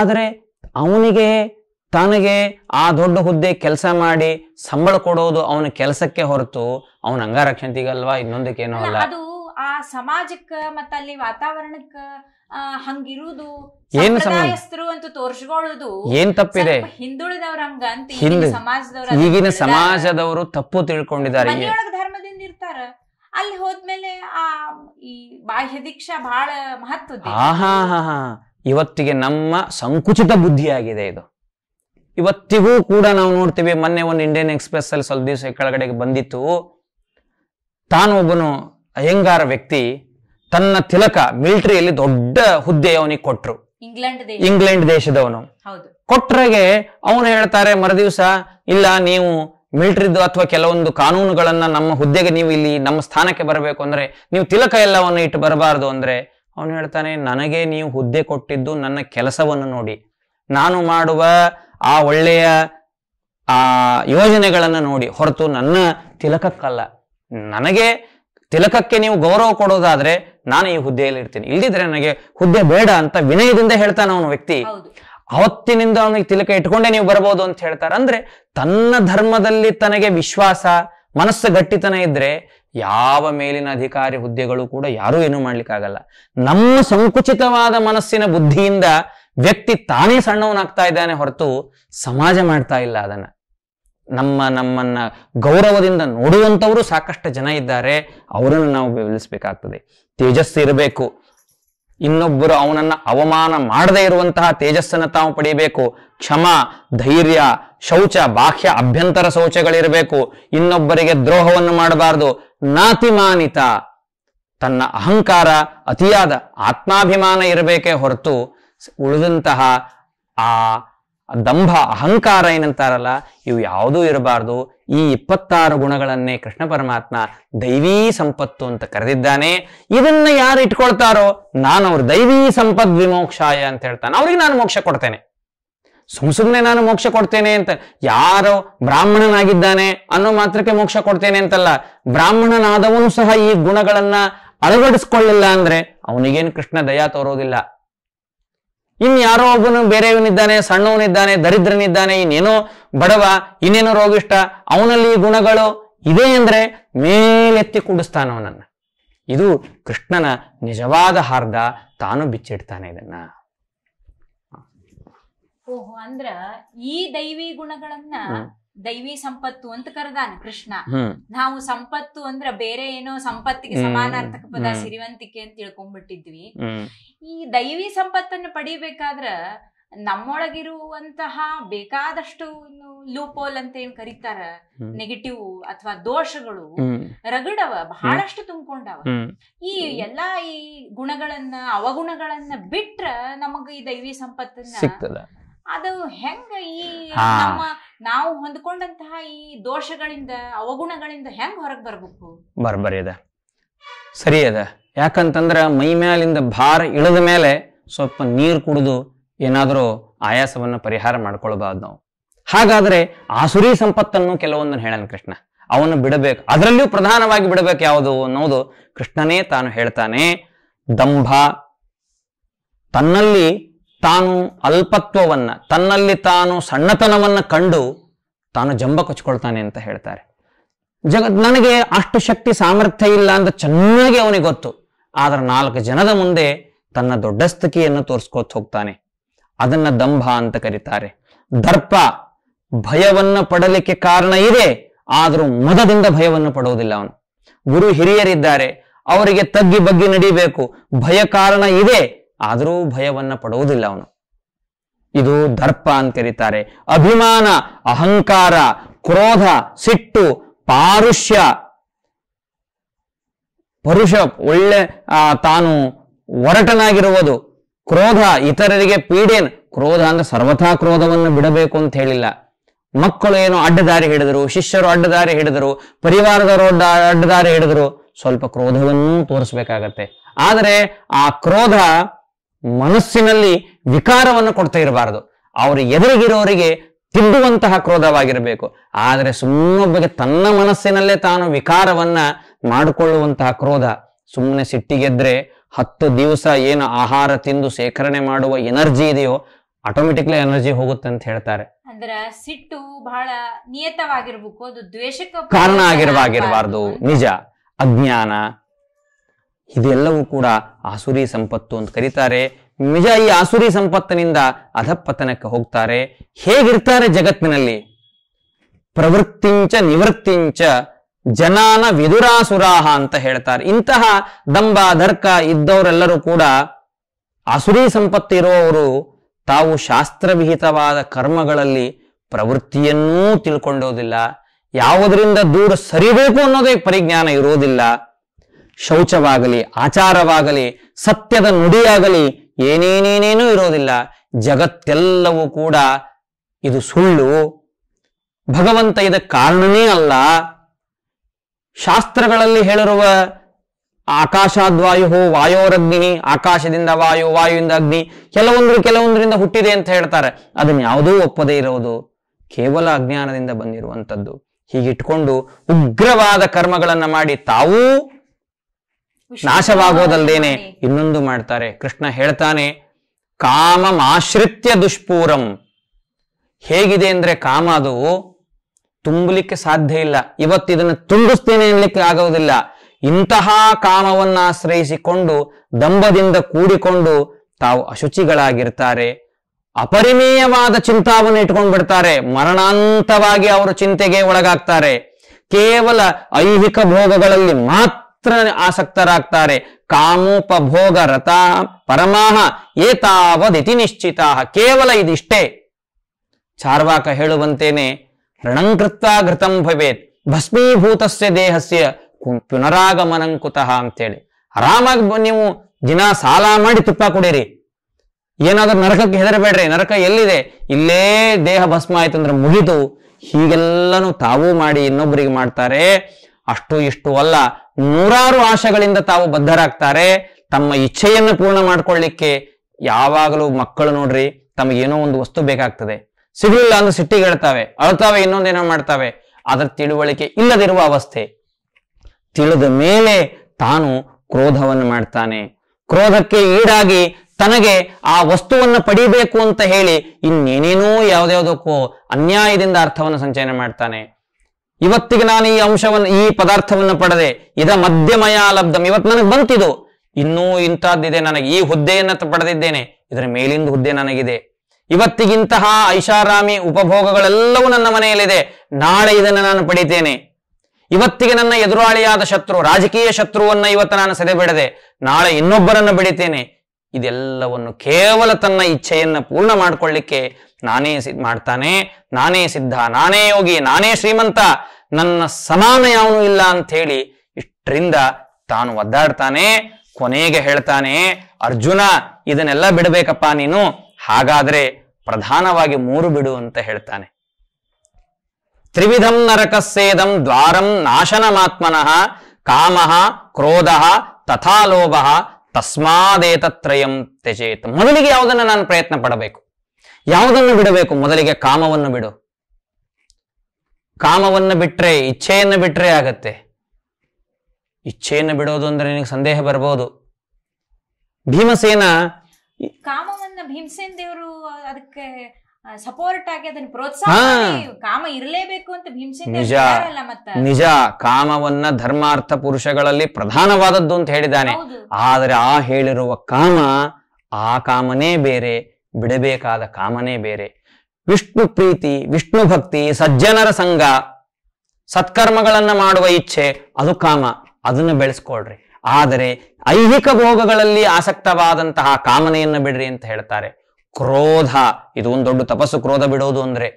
ಆದರೆ ಅವನಿಗೆ ತನಗೆ ಆ ದೊಡ್ಡ ಹುದ್ದೆ ಕೆಲಸ ಮಾಡಿ ಸಂಬಳ ಕೊಡೋದು ಅವನ ಕೆಲಸಕ್ಕೆ ಹೊರತು ಅವನ ಇನ್ನೊಂದಕ್ಕೆ ಏನೋ ಅಲ್ಲ ಅದು
ಆ ಸಮಾಜಕ್ಕ ಮತ್ತ ಅಲ್ಲಿ ವಾತಾವರಣಕ್ಕ ಹಂಗಿರುವುದು ಏನು ಅಂತ ತೋರಿಸ್ಕೊಳ್ಳೋದು ಏನ್ ತಪ್ಪಿದೆ ಹಿಂದುಳಿದವ್ರ ಹಂಗ ಅಂತ ಸಮಾಜದವ್ರ ಈಗಿನ ಸಮಾಜದವರು
ತಪ್ಪು ತಿಳ್ಕೊಂಡಿದ್ದಾರೆ
ಧರ್ಮದಿಂದ ಇರ್ತಾರ ಅಲ್ಲಿ ಹೋದ್ಮೇಲೆ ಆ ಈ ಬಾಹ್ಯ ದೀಕ್ಷಾ ಬಹಳ ಮಹತ್ವ
ಆಹಾ ಇವತ್ತಿಗೆ ನಮ್ಮ ಸಂಕುಚಿತ ಬುದ್ಧಿಯಾಗಿದೆ ಇದು ಇವತ್ತಿಗೂ ಕೂಡ ನಾವು ನೋಡ್ತೀವಿ ಮೊನ್ನೆ ಒಂದು ಇಂಡಿಯನ್ ಎಕ್ಸ್ಪ್ರೆಸ್ ಅಲ್ಲಿ ಸ್ವಲ್ಪ ದಿವಸ ಕೆಳಗಡೆಗೆ ಬಂದಿತ್ತು ತಾನೊಬ್ಬನು ಅಯ್ಯಂಗಾರ ವ್ಯಕ್ತಿ ತನ್ನ ತಿಲಕ ಮಿಲಿಟರಿಯಲ್ಲಿ ದೊಡ್ಡ ಹುದ್ದೆ ಅವನಿಗೆ ಕೊಟ್ರು ಇಂಗ್ಲೆಂಡ್ ದೇಶದವನು ಕೊಟ್ರಗೆ ಅವನು ಹೇಳ್ತಾರೆ ಮರದಿವಸ ಇಲ್ಲ ನೀವು ಮಿಲಿಟರಿ ಅಥವಾ ಕೆಲವೊಂದು ಕಾನೂನುಗಳನ್ನ ನಮ್ಮ ಹುದ್ದೆಗೆ ನೀವು ಇಲ್ಲಿ ನಮ್ಮ ಸ್ಥಾನಕ್ಕೆ ಬರಬೇಕು ಅಂದ್ರೆ ನೀವು ತಿಲಕ ಎಲ್ಲವನ್ನು ಇಟ್ಟು ಬರಬಾರದು ಅಂದ್ರೆ ಅವನು ಹೇಳ್ತಾನೆ ನನಗೆ ನೀವು ಹುದ್ದೆ ಕೊಟ್ಟಿದ್ದು ನನ್ನ ಕೆಲಸವನ್ನು ನೋಡಿ ನಾನು ಮಾಡುವ ಆ ಒಳ್ಳೆಯ ಆ ಯೋಜನೆಗಳನ್ನು ನೋಡಿ ಹೊರತು ನನ್ನ ತಿಲಕಕ್ಕಲ್ಲ ನನಗೆ ತಿಲಕಕ್ಕೆ ನೀವು ಗೌರವ ಕೊಡೋದಾದ್ರೆ ನಾನು ಈ ಹುದ್ದೆಯಲ್ಲಿ ಇರ್ತೀನಿ ಇಲ್ದಿದ್ರೆ ನನಗೆ ಹುದ್ದೆ ಬೇಡ ಅಂತ ವಿನಯದಿಂದ ಹೇಳ್ತಾನೆ ಅವನು ವ್ಯಕ್ತಿ ಅವತ್ತಿನಿಂದ ಅವನಿಗೆ ತಿಲಕ ಇಟ್ಕೊಂಡೇ ನೀವು ಬರಬಹುದು ಅಂತ ಹೇಳ್ತಾರೆ ಅಂದ್ರೆ ತನ್ನ ಧರ್ಮದಲ್ಲಿ ತನಗೆ ವಿಶ್ವಾಸ ಮನಸ್ಸು ಗಟ್ಟಿತನ ಇದ್ರೆ ಯಾವ ಮೇಲಿನ ಅಧಿಕಾರಿ ಹುದ್ದೆಗಳು ಕೂಡ ಯಾರೂ ಏನು ಮಾಡ್ಲಿಕ್ಕಾಗಲ್ಲ ನಮ್ಮ ಸಂಕುಚಿತವಾದ ಮನಸ್ಸಿನ ಬುದ್ಧಿಯಿಂದ ವ್ಯಕ್ತಿ ತಾನೇ ಸಣ್ಣವನಾಗ್ತಾ ಇದ್ದಾನೆ ಹೊರತು ಸಮಾಜ ಮಾಡ್ತಾ ಇಲ್ಲ ಅದನ್ನ ನಮ್ಮ ನಮ್ಮನ್ನ ಗೌರವದಿಂದ ನೋಡುವಂಥವರು ಸಾಕಷ್ಟು ಜನ ಇದ್ದಾರೆ ಅವರನ್ನು ನಾವು ಬೆಳೆಸಬೇಕಾಗ್ತದೆ ತೇಜಸ್ಸು ಇರಬೇಕು ಇನ್ನೊಬ್ಬರು ಅವನನ್ನ ಅವಮಾನ ಮಾಡದೇ ಇರುವಂತಹ ತೇಜಸ್ಸನ್ನು ತಾವು ಪಡಿಬೇಕು ಕ್ಷಮ ಧೈರ್ಯ ಶೌಚ ಬಾಹ್ಯ ಅಭ್ಯಂತರ ಶೌಚಗಳಿರಬೇಕು ಇನ್ನೊಬ್ಬರಿಗೆ ದ್ರೋಹವನ್ನು ಮಾಡಬಾರದು ನಾತಿಮಾನಿತ ತನ್ನ ಅಹಂಕಾರ ಅತಿಯಾದ ಆತ್ಮಾಭಿಮಾನ ಇರಬೇಕೇ ಹೊರತು ಉಳಿದಂತಹ ಆ ದಂಭ ಅಹಂಕಾರ ಏನಂತಾರಲ್ಲ ಇವು ಯಾವುದೂ ಇರಬಾರ್ದು ಈ ಇಪ್ಪತ್ತಾರು ಗುಣಗಳನ್ನೇ ಕೃಷ್ಣ ಪರಮಾತ್ಮ ದೈವೀ ಸಂಪತ್ತು ಅಂತ ಕರೆದಿದ್ದಾನೆ ಇದನ್ನ ಯಾರು ಇಟ್ಕೊಳ್ತಾರೋ ನಾನು ಅವ್ರ ದೈವೀ ಸಂಪದ್ ವಿಮೋಕ್ಷಾಯ ಅಂತ ಹೇಳ್ತಾನೆ ಅವ್ರಿಗೆ ನಾನು ಮೋಕ್ಷ ಕೊಡ್ತೇನೆ ಸುಮ್ ಸುಮ್ಮನೆ ನಾನು ಮೋಕ್ಷ ಕೊಡ್ತೇನೆ ಅಂತ ಯಾರು ಬ್ರಾಹ್ಮಣನಾಗಿದ್ದಾನೆ ಅನ್ನೋ ಮಾತ್ರಕ್ಕೆ ಮೋಕ್ಷ ಕೊಡ್ತೇನೆ ಅಂತಲ್ಲ ಬ್ರಾಹ್ಮಣನಾದವನು ಸಹ ಈ ಗುಣಗಳನ್ನ ಅಳವಡಿಸ್ಕೊಳ್ಳಿಲ್ಲ ಅಂದ್ರೆ ಅವನಿಗೇನು ಕೃಷ್ಣ ದಯಾ ತೋರೋದಿಲ್ಲ ಇನ್ ಯಾರೋ ಒಬ್ಬನು ಬೇರೆಯವನಿದ್ದಾನೆ ಸಣ್ಣವನಿದ್ದಾನೆ ದರಿದ್ರನಿದ್ದಾನೆ ಇನ್ನೇನೋ ಬಡವ ಇನ್ನೇನೋ ರೋಗಿಷ್ಟ ಅವನಲ್ಲಿ ಗುಣಗಳು ಇದೆ ಅಂದ್ರೆ ಮೇಲೆತ್ತಿ ಕೂಡಿಸ್ತಾನ ಅವನನ್ನ ಇದು ಕೃಷ್ಣನ ನಿಜವಾದ ಹಾರ್ದ ತಾನು ಬಿಚ್ಚಿಡ್ತಾನೆ ಇದನ್ನ
ಓಹೋ ಅಂದ್ರ ಈ ದೈವಿ ಗುಣಗಳನ್ನ ದೈವಿ ಸಂಪತ್ತು ಅಂತ ಕರೆದಾನ ಕೃಷ್ಣ ನಾವು ಸಂಪತ್ತು ಅಂದ್ರೆ ಬೇರೆ ಏನೋ ಸಂಪತ್ತಿಗೆ ಸಮಾನಾರ್ಥಕ ಪದ ಸಿರಿವಂತಿಕೆ ಅಂತ ತಿಳ್ಕೊಂಡ್ಬಿಟ್ಟಿದ್ವಿ ಈ ದೈವಿ ಸಂಪತ್ತನ್ನು ಪಡಿಬೇಕಾದ್ರ ನಮ್ಮೊಳಗಿರುವಂತಹ ಬೇಕಾದಷ್ಟು ಲೂಪೋಲ್ ಅಂತ ಏನ್ ಕರೀತಾರ ನೆಗೆಟಿವ್ ಅಥವಾ ದೋಷಗಳು ರಗಡವ ಬಹಳಷ್ಟು ತುಂಬಿಕೊಂಡವ ಈ ಎಲ್ಲಾ ಈ ಗುಣಗಳನ್ನ ಅವಗುಣಗಳನ್ನ ಬಿಟ್ರ ನಮಗ ಈ ದೈವಿ ಸಂಪತ್ತನ್ನ ಅದು ಹೆಂಗ ಈ ನಮ್ಮ ನಾವು ಹೊಂದ್ಕೊಂಡಂತಹ ಈ ದೋಷಗಳಿಂದ ಅವಗುಣಗಳಿಂದ ಹೆಂಗ್ ಹೊರಗೆ ಬರ್ಬೇಕು
ಬರ್ಬರಿ ಅದ ಸರಿ ಅದ ಯಾಕಂತಂದ್ರ ಮೈ ಮ್ಯಾಲಿಂದ ಭಾರ ಇಳಿದ ಮೇಲೆ ಸ್ವಲ್ಪ ನೀರು ಕುಡಿದು ಏನಾದರೂ ಆಯಾಸವನ್ನು ಪರಿಹಾರ ಮಾಡ್ಕೊಳ್ಬಾರ್ದು ನಾವು ಹಾಗಾದ್ರೆ ಆಸುರಿ ಸಂಪತ್ತನ್ನು ಕೆಲವೊಂದನ್ನು ಹೇಳನ್ ಕೃಷ್ಣ ಅವನು ಬಿಡಬೇಕು ಅದರಲ್ಲಿಯೂ ಪ್ರಧಾನವಾಗಿ ಬಿಡಬೇಕು ಯಾವುದು ಅನ್ನೋದು ಕೃಷ್ಣನೇ ತಾನು ಹೇಳ್ತಾನೆ ದಂಭ ತನ್ನಲ್ಲಿ ತಾನು ಅಲ್ಪತ್ವವನ್ನು ತನ್ನಲ್ಲಿ ತಾನು ಸಣ್ಣತನವನ್ನು ಕಂಡು ತಾನು ಜಂಬ ಕೊಚ್ಕೊಳ್ತಾನೆ ಅಂತ ಹೇಳ್ತಾರೆ ಜಗತ್ ನನಗೆ ಅಷ್ಟು ಶಕ್ತಿ ಸಾಮರ್ಥ್ಯ ಇಲ್ಲ ಅಂತ ಚೆನ್ನಾಗಿ ಅವನಿಗೆ ಗೊತ್ತು ಆದರೆ ನಾಲ್ಕು ಜನದ ಮುಂದೆ ತನ್ನ ದೊಡ್ಡಸ್ತಿಕೆಯನ್ನು ತೋರಿಸ್ಕೊತ ಹೋಗ್ತಾನೆ ಅದನ್ನ ದಂಭ ಅಂತ ಕರೀತಾರೆ ದರ್ಪ ಭಯವನ್ನು ಪಡಲಿಕ್ಕೆ ಕಾರಣ ಇದೆ ಆದರೂ ಮದದಿಂದ ಭಯವನ್ನು ಪಡುವುದಿಲ್ಲ ಅವನು ಗುರು ಹಿರಿಯರಿದ್ದಾರೆ ಅವರಿಗೆ ತಗ್ಗಿ ಬಗ್ಗಿ ನಡೀಬೇಕು ಭಯ ಕಾರಣ ಇದೆ ಆದರೂ ಭಯವನ್ನ ಪಡುವುದಿಲ್ಲ ಅವನು ಇದು ದರ್ಪ ಅಂತ ಕರೀತಾರೆ ಅಭಿಮಾನ ಅಹಂಕಾರ ಕ್ರೋಧ ಸಿಟ್ಟು ಪಾರುಷ್ಯ ಪರುಷ ಒಳ್ಳೆ ತಾನು ಒರಟನಾಗಿರುವುದು ಕ್ರೋಧ ಇತರರಿಗೆ ಪೀಡೇನ್ ಕ್ರೋಧ ಅಂದ್ರೆ ಸರ್ವಥಾ ಕ್ರೋಧವನ್ನು ಬಿಡಬೇಕು ಅಂತ ಹೇಳಿಲ್ಲ ಮಕ್ಕಳು ಏನು ಅಡ್ಡದಾರಿ ಹಿಡಿದರು ಶಿಷ್ಯರು ಅಡ್ಡದಾರಿ ಹಿಡಿದರು ಪರಿವಾರದವರು ಅಡ್ಡದಾರಿ ಹಿಡಿದ್ರು ಸ್ವಲ್ಪ ಕ್ರೋಧವನ್ನು ತೋರಿಸ್ಬೇಕಾಗತ್ತೆ ಆದರೆ ಆ ಕ್ರೋಧ ಮನಸ್ಸಿನಲ್ಲಿ ವಿಕಾರವನ್ನು ಕೊಡ್ತಾ ಇರಬಾರದು ಅವರು ಎದುರಿಗಿರೋರಿಗೆ ತಿದ್ದುವಂತಹ ಕ್ರೋಧವಾಗಿರಬೇಕು ಆದರೆ ಸುಮ್ಮನೊಬ್ಬಗೆ ತನ್ನ ಮನಸ್ಸಿನಲ್ಲೇ ತಾನು ವಿಕಾರವನ್ನ ಮಾಡಿಕೊಳ್ಳುವಂತಹ ಕ್ರೋಧ ಸುಮ್ಮನೆ ಸಿಟ್ಟಿಗೆದ್ರೆ ಹತ್ತು ದಿವಸ ಏನು ಆಹಾರ ತಿಂದು ಶೇಖರಣೆ ಮಾಡುವ ಎನರ್ಜಿ ಇದೆಯೋ ಆಟೋಮೆಟಿಕ್ಲಿ ಎನರ್ಜಿ ಹೋಗುತ್ತೆ ಅಂತ ಹೇಳ್ತಾರೆ
ಅದರ ಸಿಟ್ಟು ಬಹಳ ನಿಯತವಾಗಿರ್ಬೇಕು ಅದು ದ್ವೇಷಕ್ಕೆ ಕಾರಣ ಆಗಿರವಾಗಿರಬಾರ್ದು
ನಿಜ ಅಜ್ಞಾನ ಇದೆಲ್ಲವೂ ಕೂಡ ಆಸುರಿ ಸಂಪತ್ತು ಅಂತ ಕರೀತಾರೆ ನಿಜ ಈ ಆಸುರಿ ಸಂಪತ್ತಿನಿಂದ ಅಧಪತನಕ್ಕೆ ಹೋಗ್ತಾರೆ ಹೇಗಿರ್ತಾರೆ ಜಗತ್ತಿನಲ್ಲಿ ಪ್ರವೃತ್ತಿಂಚ ನಿವೃತ್ತಿಂಚ ಜನಾನ ವಿದುರಾಸುರಾಹ ಅಂತ ಹೇಳ್ತಾರೆ ಇಂತಹ ದಂಬ ದರ್ಕ ಇದ್ದವರೆಲ್ಲರೂ ಕೂಡ ಆಸುರಿ ಸಂಪತ್ತು ಇರುವವರು ತಾವು ಶಾಸ್ತ್ರವಿಹಿತವಾದ ಕರ್ಮಗಳಲ್ಲಿ ಪ್ರವೃತ್ತಿಯನ್ನೂ ತಿಳ್ಕೊಂಡೋದಿಲ್ಲ ಯಾವುದರಿಂದ ದೂರ ಸರಿಬೇಕು ಅನ್ನೋದೇ ಪರಿಜ್ಞಾನ ಇರೋದಿಲ್ಲ ಶೌಚವಾಗಲಿ ಆಚಾರವಾಗಲಿ ಸತ್ಯದ ನುಡಿಯಾಗಲಿ ಏನೇನೇನೇನೂ ಇರೋದಿಲ್ಲ ಜಗತ್ತೆಲ್ಲವೂ ಕೂಡ ಇದು ಸುಳ್ಳು ಭಗವಂತ ಇದಕ್ಕೆ ಕಾರಣನೇ ಅಲ್ಲ ಶಾಸ್ತ್ರಗಳಲ್ಲಿ ಹೇಳಿರುವ ಆಕಾಶಾದ್ವಾಯು ವಾಯೋರಗ್ನಿ ಆಕಾಶದಿಂದ ವಾಯು ವಾಯುವಿಂದ ಅಗ್ನಿ ಕೆಲವೊಂದರು ಕೆಲವೊಂದರಿಂದ ಹುಟ್ಟಿದೆ ಅಂತ ಹೇಳ್ತಾರೆ ಅದನ್ನ ಯಾವುದೂ ಒಪ್ಪದೇ ಇರೋದು ಕೇವಲ ಅಜ್ಞಾನದಿಂದ ಬಂದಿರುವಂಥದ್ದು ಹೀಗಿಟ್ಕೊಂಡು ಉಗ್ರವಾದ ಕರ್ಮಗಳನ್ನು ಮಾಡಿ ತಾವೂ ನಾಶವಾಗೋದಲ್ದೇನೆ ಇನ್ನೊಂದು ಮಾಡ್ತಾರೆ ಕೃಷ್ಣ ಹೇಳ್ತಾನೆ ಕಾಮಮಾಶ್ರಿತ್ಯ ದುಷ್ಪೂರಂ ಹೇಗಿದೆ ಅಂದ್ರೆ ಕಾಮ ಅದು ತುಂಬಲಿಕ್ಕೆ ಸಾಧ್ಯ ಇಲ್ಲ ಇವತ್ತು ಇದನ್ನು ತುಂಬಿಸ್ತೇನೆ ಎನ್ಲಿಕ್ಕೆ ಆಗೋದಿಲ್ಲ ಇಂತಹ ಕಾಮವನ್ನು ಆಶ್ರಯಿಸಿಕೊಂಡು ದಂಬದಿಂದ ಕೂಡಿಕೊಂಡು ತಾವು ಅಶುಚಿಗಳಾಗಿರ್ತಾರೆ ಅಪರಿಮೇಯವಾದ ಚಿಂತಾವನ್ನು ಇಟ್ಕೊಂಡು ಬಿಡ್ತಾರೆ ಮರಣಾಂತವಾಗಿ ಅವರು ಚಿಂತೆಗೆ ಒಳಗಾಗ್ತಾರೆ ಕೇವಲ ಐಹಿಕ ಭೋಗಗಳಲ್ಲಿ ಮಾತ್ರ ಮಾತ್ರ ಆಸಕ್ತರಾಗ್ತಾರೆ ಕಾಮೋಪಭೋಗ ರಥ ಪರಮಾಹ ಏತಾವದಿತಿ ನಿಶ್ಚಿತ ಕೇವಲ ಇದಿಷ್ಟೇ ಚಾರ್ವಾಕ ಹೇಳುವಂತೇನೆ ರಣಂಕೃತ ಘೃತಂ ಭವೇತ್ ಭಸ್ಮೀಭೂತಸ್ಯ ದೇಹಸ್ಯ ಪುನರಾಗಮನಂಕುತಃ ಅಂತೇಳಿ ಆರಾಮಾಗಿ ನೀವು ದಿನ ಸಾಲ ಮಾಡಿ ತುಪ್ಪ ಕುಡೀರಿ ಏನಾದ್ರೂ ನರಕಕ್ಕೆ ಹೆದರಬೇಡ್ರಿ ನರಕ ಎಲ್ಲಿದೆ ಇಲ್ಲೇ ದೇಹ ಭಸ್ಮ ಆಯ್ತಂದ್ರೆ ಮುಗಿದು ಹೀಗೆಲ್ಲನೂ ತಾವೂ ಮಾಡಿ ಇನ್ನೊಬ್ಬರಿಗೆ ಮಾಡ್ತಾರೆ ಅಷ್ಟು ಇಷ್ಟು ಅಲ್ಲ ನೂರಾರು ಆಶೆಗಳಿಂದ ತಾವು ಬದ್ಧರಾಗ್ತಾರೆ ತಮ್ಮ ಇಚ್ಛೆಯನ್ನು ಪೂರ್ಣ ಮಾಡ್ಕೊಳ್ಳಿಕ್ಕೆ ಯಾವಾಗಲೂ ಮಕ್ಕಳು ನೋಡ್ರಿ ತಮಗೇನೋ ಒಂದು ವಸ್ತು ಬೇಕಾಗ್ತದೆ ಸಿಗಲಿಲ್ಲ ಅಂದ್ರೆ ಸಿಟ್ಟಿಗೆಳ್ತಾವೆ ಅಳ್ತಾವೆ ಇನ್ನೊಂದೇನೋ ಮಾಡ್ತಾವೆ ಅದರ ತಿಳುವಳಿಕೆ ಇಲ್ಲದಿರುವ ಅವಸ್ಥೆ ತಿಳಿದ ಮೇಲೆ ತಾನು ಕ್ರೋಧವನ್ನು ಮಾಡ್ತಾನೆ ಕ್ರೋಧಕ್ಕೆ ಈಡಾಗಿ ತನಗೆ ಆ ವಸ್ತುವನ್ನು ಪಡಿಬೇಕು ಅಂತ ಹೇಳಿ ಇನ್ನೇನೇನೋ ಯಾವ್ದ್ಯಾವ್ದಕ್ಕೂ ಅನ್ಯಾಯದಿಂದ ಅರ್ಥವನ್ನು ಸಂಚಯನ ಮಾಡ್ತಾನೆ ಇವತ್ತಿಗೆ ನಾನು ಈ ಅಂಶವನ್ನು ಈ ಪದಾರ್ಥವನ್ನು ಪಡೆದೆ ಇದ ಮಧ್ಯಮಯ ಲಬ್ಧಂ ಇವತ್ತು ನನಗೆ ಬಂತಿದು ಇನ್ನೂ ಇಂಥದ್ದಿದೆ ನನಗೆ ಈ ಹುದ್ದೆಯನ್ನು ಪಡೆದಿದ್ದೇನೆ ಇದರ ಮೇಲಿಂದ ಹುದ್ದೆ ನನಗಿದೆ ಇವತ್ತಿಗಿಂತಹ ಐಷಾರಾಮಿ ಉಪಭೋಗಗಳೆಲ್ಲವೂ ನನ್ನ ಮನೆಯಲ್ಲಿದೆ ನಾಳೆ ಇದನ್ನು ನಾನು ಪಡಿತೇನೆ ಇವತ್ತಿಗೆ ನನ್ನ ಎದುರಾಳಿಯಾದ ಶತ್ರು ರಾಜಕೀಯ ಶತ್ರುವನ್ನ ಇವತ್ತು ನಾನು ಸೆದೆಬಿಡದೆ ನಾಳೆ ಇನ್ನೊಬ್ಬರನ್ನು ಬಿಡಿತೇನೆ ಇದೆಲ್ಲವನ್ನು ಕೇವಲ ತನ್ನ ಇಚ್ಛೆಯನ್ನು ಪೂರ್ಣ ಮಾಡಿಕೊಳ್ಳಿಕ್ಕೆ ನಾನೇ ಸಿ ಮಾಡ್ತಾನೆ ನಾನೇ ಸಿದ್ಧ ನಾನೇ ಯೋಗಿ ನಾನೇ ಶ್ರೀಮಂತ ನನ್ನ ಸಮಾನ ಯಾವನು ಇಲ್ಲ ಅಂತ ಹೇಳಿ ಇಷ್ಟರಿಂದ ತಾನು ಒದ್ದಾಡ್ತಾನೆ ಕೊನೆಗೆ ಹೇಳ್ತಾನೆ ಅರ್ಜುನ ಇದನ್ನೆಲ್ಲ ಬಿಡಬೇಕಪ್ಪ ನೀನು ಹಾಗಾದ್ರೆ ಪ್ರಧಾನವಾಗಿ ಮೂರು ಬಿಡು ಅಂತ ಹೇಳ್ತಾನೆ ತ್ರಿವಿಧಂ ಸೇದಂ ದ್ವಾರಂ ನಾಶನಮಾತ್ಮನಃ ಕಾಮಃ ಕ್ರೋಧ ತಥಾ ತಸ್ಮಾದೇತತ್ರಯಂ ತ್ಯಜೇತ ಮೊದಲಿಗೆ ಯಾವುದನ್ನು ನಾನು ಪ್ರಯತ್ನ ಪಡಬೇಕು ಯಾವುದನ್ನು ಬಿಡಬೇಕು ಮೊದಲಿಗೆ ಕಾಮವನ್ನು ಬಿಡು ಕಾಮವನ್ನು ಬಿಟ್ರೆ ಇಚ್ಛೆಯನ್ನು ಬಿಟ್ರೆ ಆಗತ್ತೆ ಇಚ್ಛೆಯನ್ನು ಬಿಡೋದು ಅಂದ್ರೆ ನಿನಗೆ ಸಂದೇಹ ಬರಬಹುದು ಭೀಮಸೇನ
ಕಾಮವನ್ನ ಭೀಮಸೇನ ದೇವರು ಅದಕ್ಕೆ ಸಪೋರ್ಟ್ ಆಗಿ ಅದನ್ನ ಪ್ರೋತ್ಸಾಹ ಕಾಮ ಇರಲೇಬೇಕು ಅಂತ ನಿಜ ನಿಜ
ಕಾಮವನ್ನ ಧರ್ಮಾರ್ಥ ಪುರುಷಗಳಲ್ಲಿ ಪ್ರಧಾನವಾದದ್ದು ಅಂತ ಹೇಳಿದಾನೆ ಆದರೆ ಆ ಹೇಳಿರುವ ಕಾಮ ಆ ಕಾಮನೇ ಬೇರೆ ಬಿಡಬೇಕಾದ ಕಾಮನೇ ಬೇರೆ ವಿಷ್ಣು ಪ್ರೀತಿ ವಿಷ್ಣು ಭಕ್ತಿ ಸಜ್ಜನರ ಸಂಘ ಸತ್ಕರ್ಮಗಳನ್ನ ಮಾಡುವ ಇಚ್ಛೆ ಅದು ಕಾಮ ಅದನ್ನ ಬೆಳೆಸ್ಕೊಳ್ರಿ ಆದರೆ ಐಹಿಕ ಭೋಗಗಳಲ್ಲಿ ಆಸಕ್ತವಾದಂತಹ ಕಾಮನೆಯನ್ನು ಬಿಡ್ರಿ ಅಂತ ಹೇಳ್ತಾರೆ ಕ್ರೋಧ ಇದು ಒಂದು ದೊಡ್ಡ ತಪಸ್ಸು ಕ್ರೋಧ ಬಿಡೋದು ಅಂದ್ರೆ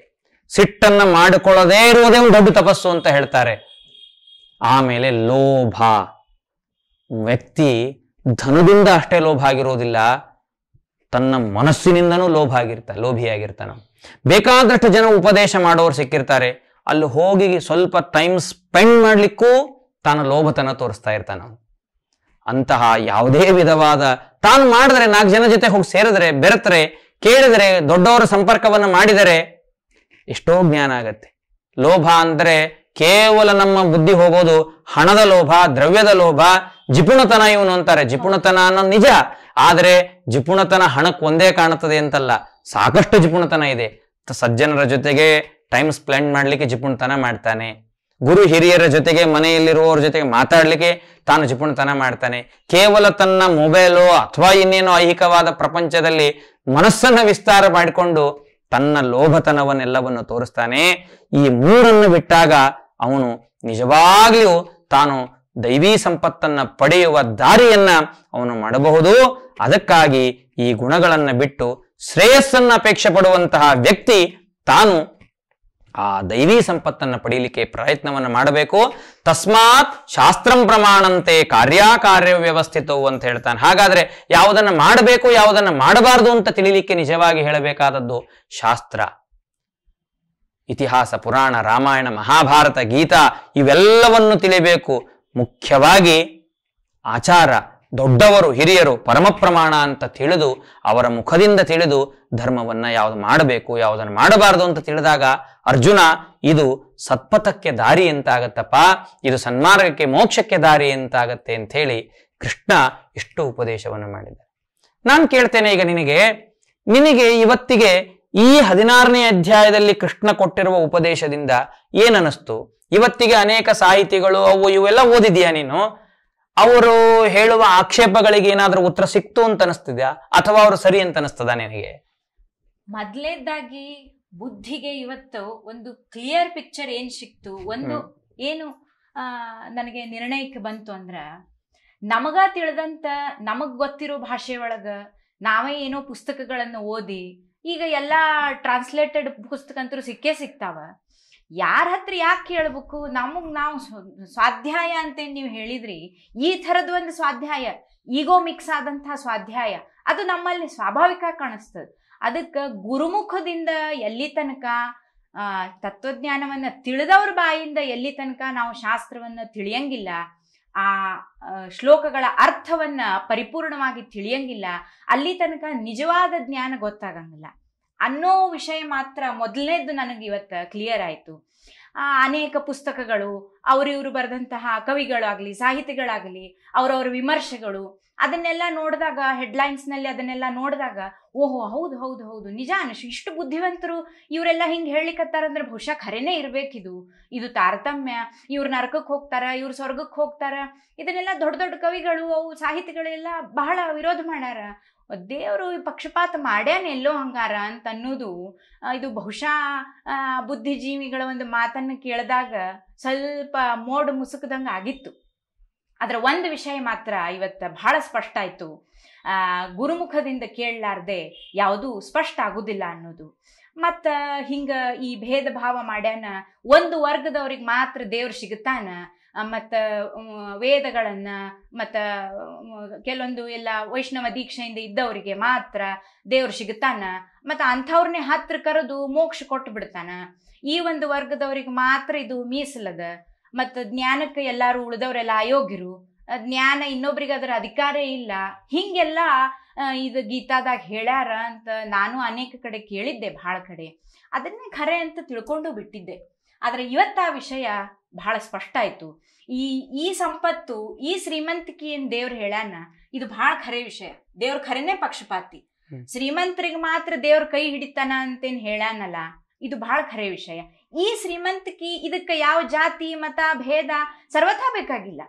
ಸಿಟ್ಟನ್ನ ಮಾಡಿಕೊಳ್ಳದೇ ಇರುವುದೇ ಒಂದು ದೊಡ್ಡ ತಪಸ್ಸು ಅಂತ ಹೇಳ್ತಾರೆ ಆಮೇಲೆ ಲೋಭ ವ್ಯಕ್ತಿ ಧನದಿಂದ ಅಷ್ಟೇ ಲೋಭ ಆಗಿರೋದಿಲ್ಲ ತನ್ನ ಮನಸ್ಸಿನಿಂದನೂ ಲೋಭ ಆಗಿರ್ತ ಲೋಭಿಯಾಗಿರ್ತಾನ ಬೇಕಾದಷ್ಟು ಜನ ಉಪದೇಶ ಮಾಡೋರು ಸಿಕ್ಕಿರ್ತಾರೆ ಅಲ್ಲಿ ಹೋಗಿ ಸ್ವಲ್ಪ ಟೈಮ್ ಸ್ಪೆಂಡ್ ಮಾಡ್ಲಿಕ್ಕೂ ತಾನು ಲೋಭತನ ತೋರಿಸ್ತಾ ಇರ್ತಾನ ಅಂತಹ ಯಾವುದೇ ವಿಧವಾದ ತಾನು ಮಾಡಿದ್ರೆ ನಾಲ್ಕು ಜನ ಜೊತೆ ಹೋಗಿ ಸೇರಿದ್ರೆ ಬೆರೆತರೆ ಕೇಳಿದರೆ ದೊಡ್ಡವರ ಸಂಪರ್ಕವನ್ನ ಮಾಡಿದರೆ ಎಷ್ಟೋ ಜ್ಞಾನ ಆಗತ್ತೆ ಲೋಭ ಅಂದ್ರೆ ಕೇವಲ ನಮ್ಮ ಬುದ್ಧಿ ಹೋಗೋದು ಹಣದ ಲೋಭ ದ್ರವ್ಯದ ಲೋಭ ಜಿಪುಣತನ ಇವನು ಅಂತಾರೆ ಜಿಪುಣತನ ಅನ್ನೋ ನಿಜ ಆದರೆ ಜಿಪುಣತನ ಹಣಕ್ಕೆ ಒಂದೇ ಕಾಣುತ್ತದೆ ಅಂತಲ್ಲ ಸಾಕಷ್ಟು ಜಿಪುಣತನ ಇದೆ ಸಜ್ಜನರ ಜೊತೆಗೆ ಟೈಮ್ ಸ್ಪ್ಲೆಂಡ್ ಮಾಡ್ಲಿಕ್ಕೆ ಜಿಪುಣತನ ಮಾಡ್ತಾನೆ ಗುರು ಹಿರಿಯರ ಜೊತೆಗೆ ಮನೆಯಲ್ಲಿರುವವರ ಜೊತೆಗೆ ಮಾತಾಡಲಿಕ್ಕೆ ತಾನು ಜಿಪುಣತನ ಮಾಡ್ತಾನೆ ಕೇವಲ ತನ್ನ ಮೊಬೈಲು ಅಥವಾ ಇನ್ನೇನೋ ಐಹಿಕವಾದ ಪ್ರಪಂಚದಲ್ಲಿ ಮನಸ್ಸನ್ನ ವಿಸ್ತಾರ ಮಾಡಿಕೊಂಡು ತನ್ನ ಲೋಭತನವನ್ನೆಲ್ಲವನ್ನು ತೋರಿಸ್ತಾನೆ ಈ ಮೂರನ್ನು ಬಿಟ್ಟಾಗ ಅವನು ನಿಜವಾಗ್ಲೂ ತಾನು ದೈವಿ ಸಂಪತ್ತನ್ನ ಪಡೆಯುವ ದಾರಿಯನ್ನ ಅವನು ಮಾಡಬಹುದು ಅದಕ್ಕಾಗಿ ಈ ಗುಣಗಳನ್ನು ಬಿಟ್ಟು ಶ್ರೇಯಸ್ಸನ್ನು ಅಪೇಕ್ಷೆ ಪಡುವಂತಹ ವ್ಯಕ್ತಿ ತಾನು ಆ ದೈವಿ ಸಂಪತ್ತನ್ನು ಪಡೀಲಿಕ್ಕೆ ಪ್ರಯತ್ನವನ್ನು ಮಾಡಬೇಕು ತಸ್ಮಾತ್ ಶಾಸ್ತ್ರಂ ಪ್ರಮಾಣಂತೆ ಕಾರ್ಯಕಾರ್ಯ ವ್ಯವಸ್ಥಿತವು ಅಂತ ಹೇಳ್ತಾನೆ ಹಾಗಾದ್ರೆ ಯಾವುದನ್ನ ಮಾಡಬೇಕು ಯಾವುದನ್ನ ಮಾಡಬಾರದು ಅಂತ ತಿಳಿಲಿಕ್ಕೆ ನಿಜವಾಗಿ ಹೇಳಬೇಕಾದದ್ದು ಶಾಸ್ತ್ರ ಇತಿಹಾಸ ಪುರಾಣ ರಾಮಾಯಣ ಮಹಾಭಾರತ ಗೀತಾ ಇವೆಲ್ಲವನ್ನು ತಿಳಿಬೇಕು ಮುಖ್ಯವಾಗಿ ಆಚಾರ ದೊಡ್ಡವರು ಹಿರಿಯರು ಪರಮ ಪ್ರಮಾಣ ಅಂತ ತಿಳಿದು ಅವರ ಮುಖದಿಂದ ತಿಳಿದು ಧರ್ಮವನ್ನ ಯಾವ್ದು ಮಾಡಬೇಕು ಯಾವುದನ್ನು ಮಾಡಬಾರದು ಅಂತ ತಿಳಿದಾಗ ಅರ್ಜುನ ಇದು ಸತ್ಪಥಕ್ಕೆ ದಾರಿ ಅಂತಾಗತ್ತಪ್ಪ ಇದು ಸನ್ಮಾರ್ಗಕ್ಕೆ ಮೋಕ್ಷಕ್ಕೆ ದಾರಿ ಅಂತಾಗತ್ತೆ ಅಂತ ಹೇಳಿ ಕೃಷ್ಣ ಇಷ್ಟು ಉಪದೇಶವನ್ನು ಮಾಡಿದ್ದ ನಾನು ಕೇಳ್ತೇನೆ ಈಗ ನಿನಗೆ ನಿನಗೆ ಇವತ್ತಿಗೆ ಈ ಹದಿನಾರನೇ ಅಧ್ಯಾಯದಲ್ಲಿ ಕೃಷ್ಣ ಕೊಟ್ಟಿರುವ ಉಪದೇಶದಿಂದ ಏನನಿಸ್ತು ಇವತ್ತಿಗೆ ಅನೇಕ ಸಾಹಿತಿಗಳು ಅವು ಇವೆಲ್ಲ ಓದಿದೀಯಾ ನೀನು ಅವರು ಹೇಳುವ ಆಕ್ಷೇಪಗಳಿಗೆ ಏನಾದರೂ ಉತ್ತರ ಸಿಕ್ತು ಅಂತ ಅನಿಸ್ತಿದ್ಯಾ ಅಥವಾ ಅವರು ಸರಿ ಅಂತ ಅನಿಸ್ತದ ನಿನಗೆ
ಮೊದಲೇದಾಗಿ ಬುದ್ಧಿಗೆ ಇವತ್ತು ಒಂದು ಕ್ಲಿಯರ್ ಪಿಕ್ಚರ್ ಏನ್ ಸಿಕ್ತು ಒಂದು ಏನು ನನಗೆ ನಿರ್ಣಯಕ್ಕೆ ಬಂತು ಅಂದ್ರ ನಮಗ ತಿಳಿದಂತ ನಮಗ್ ಗೊತ್ತಿರೋ ಭಾಷೆ ಒಳಗ ನಾವೇ ಏನೋ ಪುಸ್ತಕಗಳನ್ನು ಓದಿ ಈಗ ಎಲ್ಲಾ ಟ್ರಾನ್ಸ್ಲೇಟೆಡ್ ಪುಸ್ತಕ ಅಂತೂ ಸಿಕ್ಕೇ ಸಿಗ್ತಾವ ಯಾರ ಹತ್ರ ಯಾಕೆ ಕೇಳ್ಬೇಕು ನಮಗೆ ನಾವು ಸ್ವಾಧ್ಯಾಯ ಅಂತ ನೀವು ಹೇಳಿದ್ರಿ ಈ ತರದ ಒಂದು ಸ್ವಾಧ್ಯಾಯ ಈಗೋ ಮಿಕ್ಸ್ ಆದಂತಹ ಸ್ವಾಧ್ಯಾಯ ಅದು ನಮ್ಮಲ್ಲಿ ಸ್ವಾಭಾವಿಕ ಕಾಣಿಸ್ತದೆ ಅದಕ್ಕೆ ಗುರುಮುಖದಿಂದ ಎಲ್ಲಿ ತನಕ ತತ್ವಜ್ಞಾನವನ್ನು ತಿಳಿದವ್ರ ಬಾಯಿಂದ ಎಲ್ಲಿ ತನಕ ನಾವು ಶಾಸ್ತ್ರವನ್ನು ತಿಳಿಯಂಗಿಲ್ಲ ಆ ಶ್ಲೋಕಗಳ ಅರ್ಥವನ್ನು ಪರಿಪೂರ್ಣವಾಗಿ ತಿಳಿಯಂಗಿಲ್ಲ ಅಲ್ಲಿ ತನಕ ನಿಜವಾದ ಜ್ಞಾನ ಗೊತ್ತಾಗಂಗಿಲ್ಲ ಅನ್ನೋ ವಿಷಯ ಮಾತ್ರ ಮೊದಲನೇದು ನನಗೆ ಇವತ್ತು ಕ್ಲಿಯರ್ ಆಯಿತು ಅನೇಕ ಪುಸ್ತಕಗಳು ಅವರಿವರು ಬರೆದಂತಹ ಕವಿಗಳಾಗಲಿ ಸಾಹಿತಿಗಳಾಗಲಿ ಅವರವರ ವಿಮರ್ಶೆಗಳು ಅದನ್ನೆಲ್ಲ ನೋಡಿದಾಗ ಹೆಡ್ಲೈನ್ಸ್ನಲ್ಲಿ ಅದನ್ನೆಲ್ಲ ನೋಡಿದಾಗ ಓಹೋ ಹೌದು ಹೌದು ಹೌದು ನಿಜ ಅನಿಶು ಇಷ್ಟು ಬುದ್ಧಿವಂತರು ಇವರೆಲ್ಲ ಹಿಂಗೆ ಹೇಳಲಿಕ್ಕತ್ತಾರಂದ್ರೆ ಬಹುಶಃ ಖರೇನೇ ಇರಬೇಕಿದು ಇದು ತಾರತಮ್ಯ ಇವ್ರು ನರಕಕ್ಕೆ ಹೋಗ್ತಾರ ಇವ್ರು ಸ್ವರ್ಗಕ್ಕೆ ಹೋಗ್ತಾರ ಇದನ್ನೆಲ್ಲ ದೊಡ್ಡ ದೊಡ್ಡ ಕವಿಗಳು ಅವು ಸಾಹಿತಿಗಳೆಲ್ಲ ಬಹಳ ವಿರೋಧ ಮಾಡ್ಯಾರ ದೇವರು ಪಕ್ಷಪಾತ ಮಾಡ್ಯಾನೆ ಎಲ್ಲೋ ಹಂಗಾರ ಅಂತ ಅನ್ನೋದು ಇದು ಬಹುಶಃ ಬುದ್ಧಿಜೀವಿಗಳ ಒಂದು ಮಾತನ್ನು ಕೇಳಿದಾಗ ಸ್ವಲ್ಪ ಮೋಡ್ ಮುಸುಕದಂಗೆ ಆಗಿತ್ತು ಅದರ ಒಂದು ವಿಷಯ ಮಾತ್ರ ಇವತ್ತು ಬಹಳ ಸ್ಪಷ್ಟ ಆಯಿತು ಗುರುಮುಖದಿಂದ ಕೇಳಲಾರ್ದೆ ಯಾವುದೂ ಸ್ಪಷ್ಟ ಆಗುದಿಲ್ಲ ಅನ್ನೋದು ಮತ್ತು ಹಿಂಗೆ ಈ ಭೇದ ಭಾವ ಮಾಡ್ಯಾನ ಒಂದು ವರ್ಗದವ್ರಿಗೆ ಮಾತ್ರ ದೇವ್ರು ಸಿಗುತ್ತಾನ ಮತ್ತ ವೇದಗಳನ್ನ ಮತ್ತ ಕೆಲವೊಂದು ಎಲ್ಲ ವೈಷ್ಣವ ದೀಕ್ಷೆಯಿಂದ ಇದ್ದವರಿಗೆ ಮಾತ್ರ ದೇವ್ರು ಸಿಗುತ್ತಾನ ಮತ್ತ ಅಂಥವ್ರನ್ನೇ ಹತ್ರ ಕರೆದು ಮೋಕ್ಷ ಕೊಟ್ಟು ಬಿಡ್ತಾನ ಈ ಒಂದು ವರ್ಗದವ್ರಿಗೆ ಮಾತ್ರ ಇದು ಮೀಸಲದ ಮತ್ತ ಜ್ಞಾನಕ್ಕೆ ಎಲ್ಲಾರು ಉಳಿದವರೆಲ್ಲ ಅಯೋಗ್ಯರು ಜ್ಞಾನ ಇನ್ನೊಬ್ರಿಗೆ ಅದರ ಅಧಿಕಾರ ಇಲ್ಲ ಹಿಂಗೆಲ್ಲ ಇದು ಗೀತಾದಾಗ ಹೇಳ್ಯಾರ ಅಂತ ನಾನು ಅನೇಕ ಕಡೆ ಕೇಳಿದ್ದೆ ಬಹಳ ಕಡೆ ಅದನ್ನೇ ಖರೆ ಅಂತ ತಿಳ್ಕೊಂಡು ಬಿಟ್ಟಿದ್ದೆ ಆದ್ರೆ ಇವತ್ತು ಆ ವಿಷಯ ಬಹಳ ಸ್ಪಷ್ಟ ಆಯ್ತು ಈ ಈ ಸಂಪತ್ತು ಈ ಶ್ರೀಮಂತಿಕೆ ಏನ್ ದೇವ್ರು ಹೇಳಾನ ಇದು ಬಹಳ ಖರೆ ವಿಷಯ ದೇವ್ರ ಖರೇನೆ ಪಕ್ಷಪಾತಿ ಶ್ರೀಮಂತರಿಗೆ ಮಾತ್ರ ದೇವ್ರ ಕೈ ಹಿಡಿತಾನ ಅಂತೇನ್ ಹೇಳಾನಲ್ಲ ಇದು ಬಹಳ ಖರೆ ವಿಷಯ ಈ ಶ್ರೀಮಂತಕಿ ಇದಕ್ಕೆ ಯಾವ ಜಾತಿ ಮತ ಭೇದ ಸರ್ವಥಾ ಬೇಕಾಗಿಲ್ಲ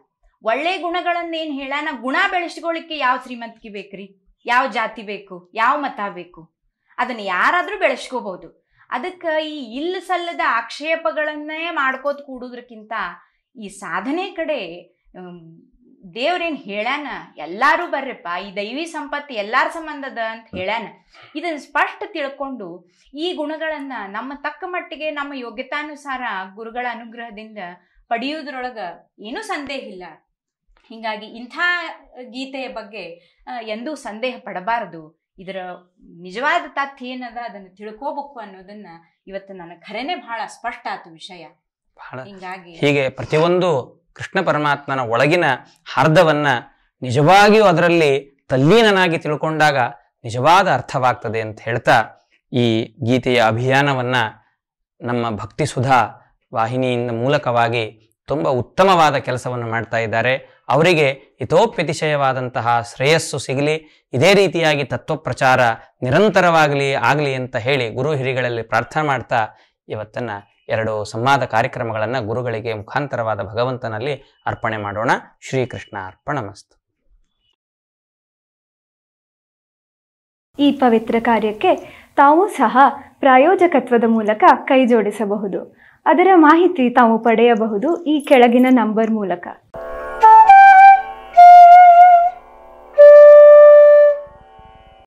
ಒಳ್ಳೆ ಗುಣಗಳನ್ನ ಏನ್ ಹೇಳಾನ ಗುಣ ಬೆಳೆಸ್ಕೊಳ್ಳಿಕ್ಕೆ ಯಾವ ಶ್ರೀಮಂತಿಕೆ ಬೇಕ್ರಿ ಯಾವ ಜಾತಿ ಬೇಕು ಯಾವ ಮತ ಬೇಕು ಅದನ್ನ ಯಾರಾದ್ರೂ ಬೆಳೆಸ್ಕೋಬಹುದು ಅದಕ್ಕೆ ಈ ಇಲ್ಲ ಸಲ್ಲದ ಆಕ್ಷೇಪಗಳನ್ನೇ ಮಾಡ್ಕೋತ ಕೂಡುದ್ರಕ್ಕಿಂತ ಈ ಸಾಧನೆ ಕಡೆ ದೇವ್ರೇನು ಹೇಳ್ಯಾನ ಎಲ್ಲರೂ ಬರ್ರಪ್ಪ ಈ ದೈವಿ ಸಂಪತ್ತು ಎಲ್ಲಾರ ಸಂಬಂಧದ ಅಂತ ಹೇಳ್ಯಾನ ಇದನ್ನ ಸ್ಪಷ್ಟ ತಿಳ್ಕೊಂಡು ಈ ಗುಣಗಳನ್ನ ನಮ್ಮ ತಕ್ಕ ಮಟ್ಟಿಗೆ ನಮ್ಮ ಯೋಗ್ಯತಾನುಸಾರ ಗುರುಗಳ ಅನುಗ್ರಹದಿಂದ ಪಡೆಯುವುದ್ರೊಳಗ ಏನೂ ಸಂದೇಹ ಇಲ್ಲ ಹಿಂಗಾಗಿ ಇಂಥ ಗೀತೆಯ ಬಗ್ಗೆ ಎಂದೂ ಸಂದೇಹ ಪಡಬಾರದು ಇದರ ನಿಜವಾದ ತಥ್ಯ ಏನದ ಅದನ್ನು ತಿಳ್ಕೋಬೇಕು ಅನ್ನೋದನ್ನ ಇವತ್ತು ನನ್ನ ಖರೇನೆ ಬಹಳ ಸ್ಪಷ್ಟ ಆತು ವಿಷಯ ಹಿಂಗಾಗಿ
ಹೀಗೆ ಪ್ರತಿಯೊಂದು ಕೃಷ್ಣ ಪರಮಾತ್ಮನ ಒಳಗಿನ ಹಾರ್ದವನ್ನ ನಿಜವಾಗಿಯೂ ಅದರಲ್ಲಿ ತಲ್ಲೀನನಾಗಿ ತಿಳ್ಕೊಂಡಾಗ ನಿಜವಾದ ಅರ್ಥವಾಗ್ತದೆ ಅಂತ ಹೇಳ್ತಾ ಈ ಗೀತೆಯ ಅಭಿಯಾನವನ್ನ ನಮ್ಮ ಭಕ್ತಿ ಸುಧಾ ವಾಹಿನಿಯಿಂದ ಮೂಲಕವಾಗಿ ತುಂಬ ಉತ್ತಮವಾದ ಕೆಲಸವನ್ನು ಮಾಡ್ತಾ ಇದ್ದಾರೆ ಅವರಿಗೆ ಹಿತೋಪ್ಯತಿಶಯವಾದಂತಹ ಶ್ರೇಯಸ್ಸು ಸಿಗಲಿ ಇದೇ ರೀತಿಯಾಗಿ ತತ್ವ ಪ್ರಚಾರ ನಿರಂತರವಾಗಲಿ ಆಗಲಿ ಅಂತ ಹೇಳಿ ಗುರು ಹಿರಿಗಳಲ್ಲಿ ಪ್ರಾರ್ಥನೆ ಮಾಡ್ತಾ ಇವತ್ತನ್ನು ಎರಡು ಸಂವಾದ ಕಾರ್ಯಕ್ರಮಗಳನ್ನು ಗುರುಗಳಿಗೆ ಮುಖಾಂತರವಾದ ಭಗವಂತನಲ್ಲಿ ಅರ್ಪಣೆ ಮಾಡೋಣ ಶ್ರೀಕೃಷ್ಣ ಅರ್ಪಣಮಸ್ತು
ಈ ಪವಿತ್ರ ಕಾರ್ಯಕ್ಕೆ ತಾವು ಸಹ ಪ್ರಾಯೋಜಕತ್ವದ ಮೂಲಕ ಕೈ ಜೋಡಿಸಬಹುದು ಅದರ ಮಾಹಿತಿ ತಾವು ಪಡೆಯಬಹುದು ಈ ಕೆಳಗಿನ ನಂಬರ್ ಮೂಲಕ